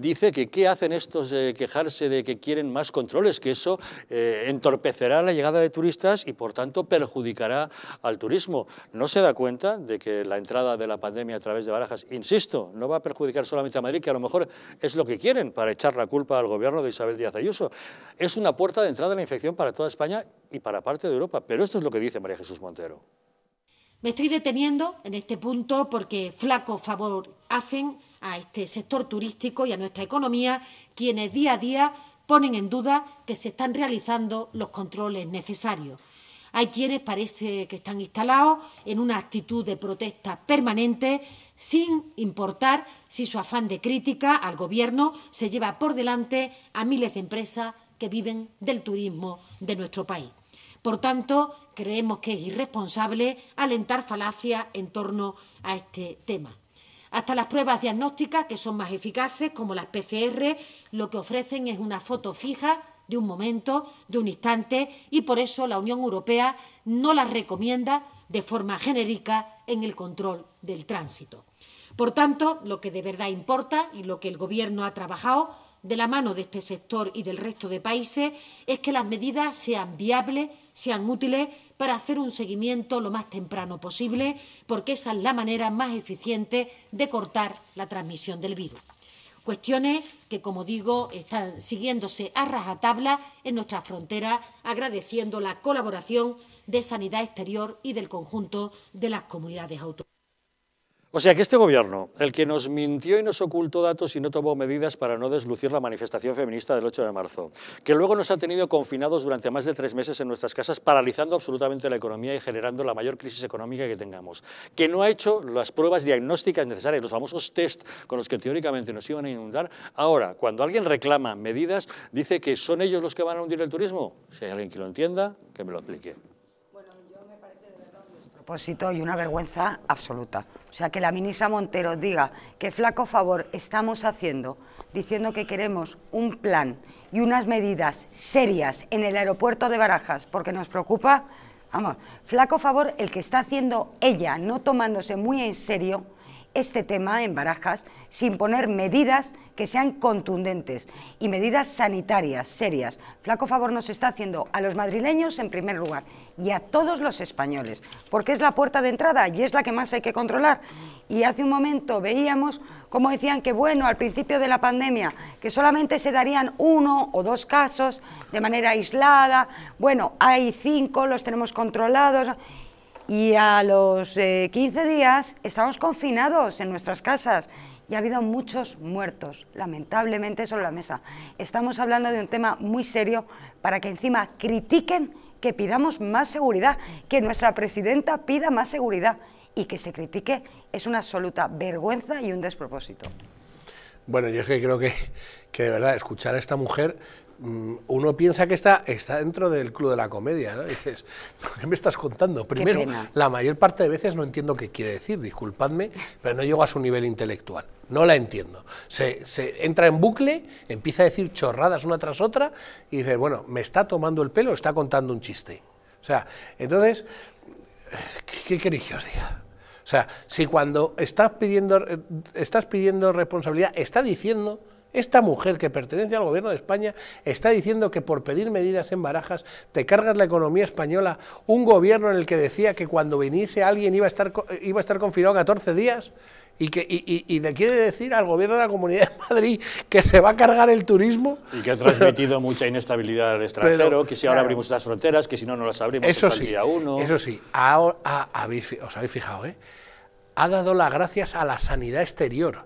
dice que qué hacen estos quejarse de que quieren más controles, que eso eh, entorpecerá la llegada de turistas y por tanto perjudicará al turismo. No se da cuenta de que la entrada de la pandemia a través de Barajas, insisto, no va a perjudicar solamente a Madrid, que a lo mejor es lo que quieren para echar la culpa al gobierno de Isabel Díaz Ayuso. Es una puerta de entrada de la infección para toda España y para parte de Europa, pero esto es lo que dice María Jesús Montero. Me estoy deteniendo en este punto porque flaco favor hacen a este sector turístico y a nuestra economía, quienes día a día ponen en duda que se están realizando los controles necesarios. Hay quienes parece que están instalados en una actitud de protesta permanente, sin importar si su afán de crítica al Gobierno se lleva por delante a miles de empresas que viven del turismo de nuestro país. Por tanto, creemos que es irresponsable alentar falacias en torno a este tema hasta las pruebas diagnósticas que son más eficaces, como las PCR, lo que ofrecen es una foto fija de un momento, de un instante, y por eso la Unión Europea no las recomienda de forma genérica en el control del tránsito. Por tanto, lo que de verdad importa y lo que el Gobierno ha trabajado de la mano de este sector y del resto de países es que las medidas sean viables, sean útiles para hacer un seguimiento lo más temprano posible, porque esa es la manera más eficiente de cortar la transmisión del virus. Cuestiones que, como digo, están siguiéndose a rajatabla en nuestra frontera, agradeciendo la colaboración de Sanidad Exterior y del conjunto de las comunidades autónomas. O sea que este gobierno, el que nos mintió y nos ocultó datos y no tomó medidas para no deslucir la manifestación feminista del 8 de marzo, que luego nos ha tenido confinados durante más de tres meses en nuestras casas, paralizando absolutamente la economía y generando la mayor crisis económica que tengamos, que no ha hecho las pruebas diagnósticas necesarias, los famosos test con los que teóricamente nos iban a inundar, ahora, cuando alguien reclama medidas, dice que son ellos los que van a hundir el turismo. Si hay alguien que lo entienda, que me lo aplique. Posito y una vergüenza absoluta. O sea, que la ministra Montero diga que flaco favor estamos haciendo diciendo que queremos un plan y unas medidas serias en el aeropuerto de Barajas porque nos preocupa, vamos, flaco favor el que está haciendo ella, no tomándose muy en serio este tema en barajas sin poner medidas que sean contundentes y medidas sanitarias serias. Flaco favor nos está haciendo a los madrileños en primer lugar y a todos los españoles, porque es la puerta de entrada y es la que más hay que controlar. Y hace un momento veíamos como decían que bueno, al principio de la pandemia, que solamente se darían uno o dos casos de manera aislada, bueno, hay cinco, los tenemos controlados y a los 15 eh, días estamos confinados en nuestras casas y ha habido muchos muertos, lamentablemente, sobre la mesa. Estamos hablando de un tema muy serio para que encima critiquen que pidamos más seguridad, que nuestra presidenta pida más seguridad y que se critique es una absoluta vergüenza y un despropósito. Bueno, yo es que creo que, que de verdad escuchar a esta mujer Mm, uno piensa que está, está dentro del club de la comedia, ¿no? dices, ¿qué me estás contando? Primero, la mayor parte de veces no entiendo qué quiere decir, disculpadme, pero no llego a su nivel intelectual, no la entiendo. Se, entra en bucle, empieza a decir chorradas una tras otra y dice, bueno, me está tomando el pelo, está contando un chiste. O sea, entonces, ¿qué, queréis que os diga? O sea, si cuando estás pidiendo, eh, estás pidiendo responsabilidad, está diciendo esta mujer que pertenece al gobierno de España está diciendo que por pedir medidas en barajas te cargas la economía española, un gobierno en el que decía que cuando viniese alguien iba a estar, eh, iba a estar confinado 14 días y que le quiere decir al gobierno de la Comunidad de Madrid que se va a cargar el turismo. Y que ha transmitido mucha inestabilidad al extranjero, que si ahora abrimos las fronteras, que si no, no las abrimos eso sí, día uno. Eso sí, ah, os habéis fijado, ¿eh? ha dado las gracias a la sanidad exterior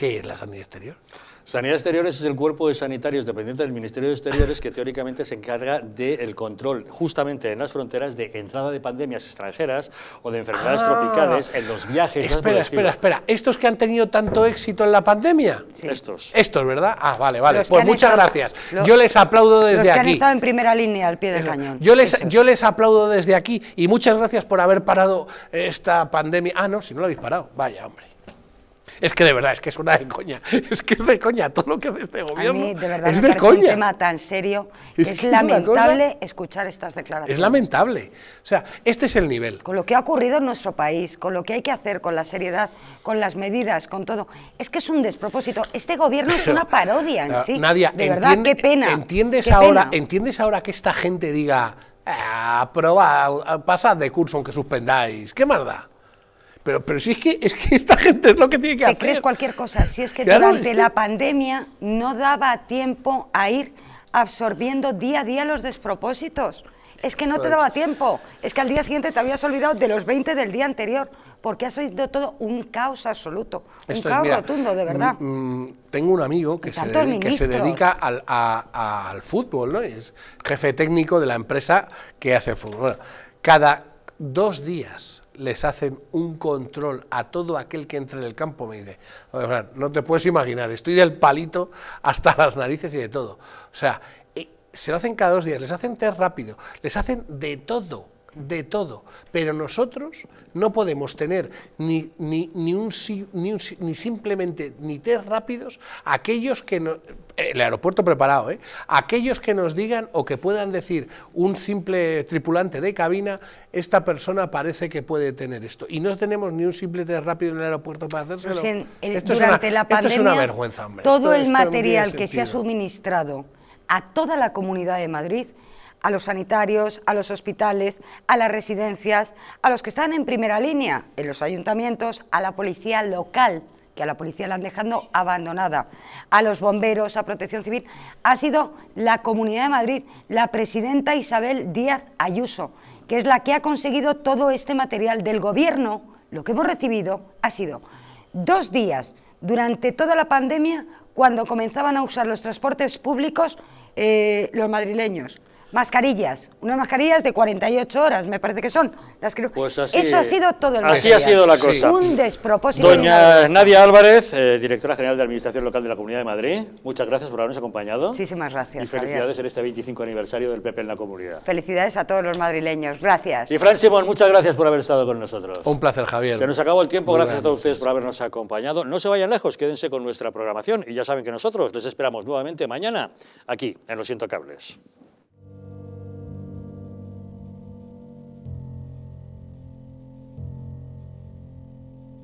¿Qué es la sanidad exterior? Sanidad Exteriores es el cuerpo de sanitarios dependiente del Ministerio de Exteriores que teóricamente se encarga del control justamente en las fronteras de entrada de pandemias extranjeras o de enfermedades ah. tropicales en los viajes. Espera, espera, espera. ¿Estos que han tenido tanto éxito en la pandemia? Estos. Estos, ¿verdad? Ah, vale, vale. pues muchas gracias. yo les aplaudo desde aquí. Los que han estado en primera línea al pie del cañón. Yo les, yo les aplaudo desde aquí y muchas gracias por haber parado esta pandemia. Ah, no, si no la habéis parado. Vaya, hombre. Es que de verdad, es que es una de coña. Es que es de coña todo lo que hace este gobierno. A mí, de verdad, es de un tema tan serio. Es, lamentable escuchar estas declaraciones. Es lamentable. O sea, este es el nivel. Con lo que ha ocurrido en nuestro país, con lo que hay que hacer, con la seriedad, con las medidas, con todo. Es que es un despropósito. Este gobierno es una parodia en sí. Nadie, de verdad, qué pena. ¿entiendes, ahora, ¿Entiendes ahora que esta gente diga... Eh, aproba, pasad de curso aunque suspendáis. ¿Qué más da? Pero, pero si es que, es que esta gente es lo que tiene que hacer. Te crees cualquier cosa. Si es que durante la pandemia no daba tiempo a ir absorbiendo día a día los despropósitos. Es que no te pues. daba tiempo. Es que al día siguiente te habías olvidado de los 20 del día anterior. Porque has oído todo un caos absoluto. Un caos rotundo, de mm, verdad. Mm, tengo un amigo que, se, dedica, que se dedica al, al, fútbol, ¿no? Es jefe técnico de la empresa que hace el fútbol. cada dos días les hacen un control a todo aquel que entre en el campo, me dice, no te puedes imaginar, estoy del palito hasta las narices y de todo. O sea, eh, se lo hacen cada dos días, les hacen test rápido, les hacen de todo de todo, pero nosotros no podemos tener ni, ni, ni, un, ni, ni simplemente ni test rápidos aquellos que eh, el aeropuerto preparado, ¿eh? aquellos que nos digan o que puedan decir un simple tripulante de cabina, esta persona parece que puede tener esto y no tenemos ni un simple test rápido en el aeropuerto para pues hacérselo. esto, durante es una, la pandemia, vergüenza, hombre. Todo el material que se ha suministrado a toda la Comunidad de Madrid a los sanitarios, a los hospitales, a las residencias, a los que están en primera línea, en los ayuntamientos, a la policía local, que a la policía la han dejado abandonada, a los bomberos, a Protección Civil. Ha sido la Comunidad de Madrid, la presidenta Isabel Díaz Ayuso, que es la que ha conseguido todo este material del Gobierno. Lo que hemos recibido ha sido dos días durante toda la pandemia cuando comenzaban a usar los transportes públicos eh, los madrileños mascarillas, unas mascarillas de 48 horas, me parece que son. Las pues Eso ha sido todo el Así ha sido la cosa. Un despropósito. Doña Nadia Álvarez, eh, directora general de Administración Local de la Comunidad de Madrid, muchas gracias por habernos acompañado. Muchísimas gracias. Y felicidades en este 25 aniversario del PP en la comunidad. Felicidades a todos los madrileños, gracias. Y Fran Simón, muchas gracias por haber estado con nosotros. Un placer, Javier. Se nos acabó el tiempo, gracias a todos ustedes por habernos acompañado. No se vayan lejos, quédense con nuestra programación y ya saben que nosotros les esperamos nuevamente mañana aquí en Los Siento Cables.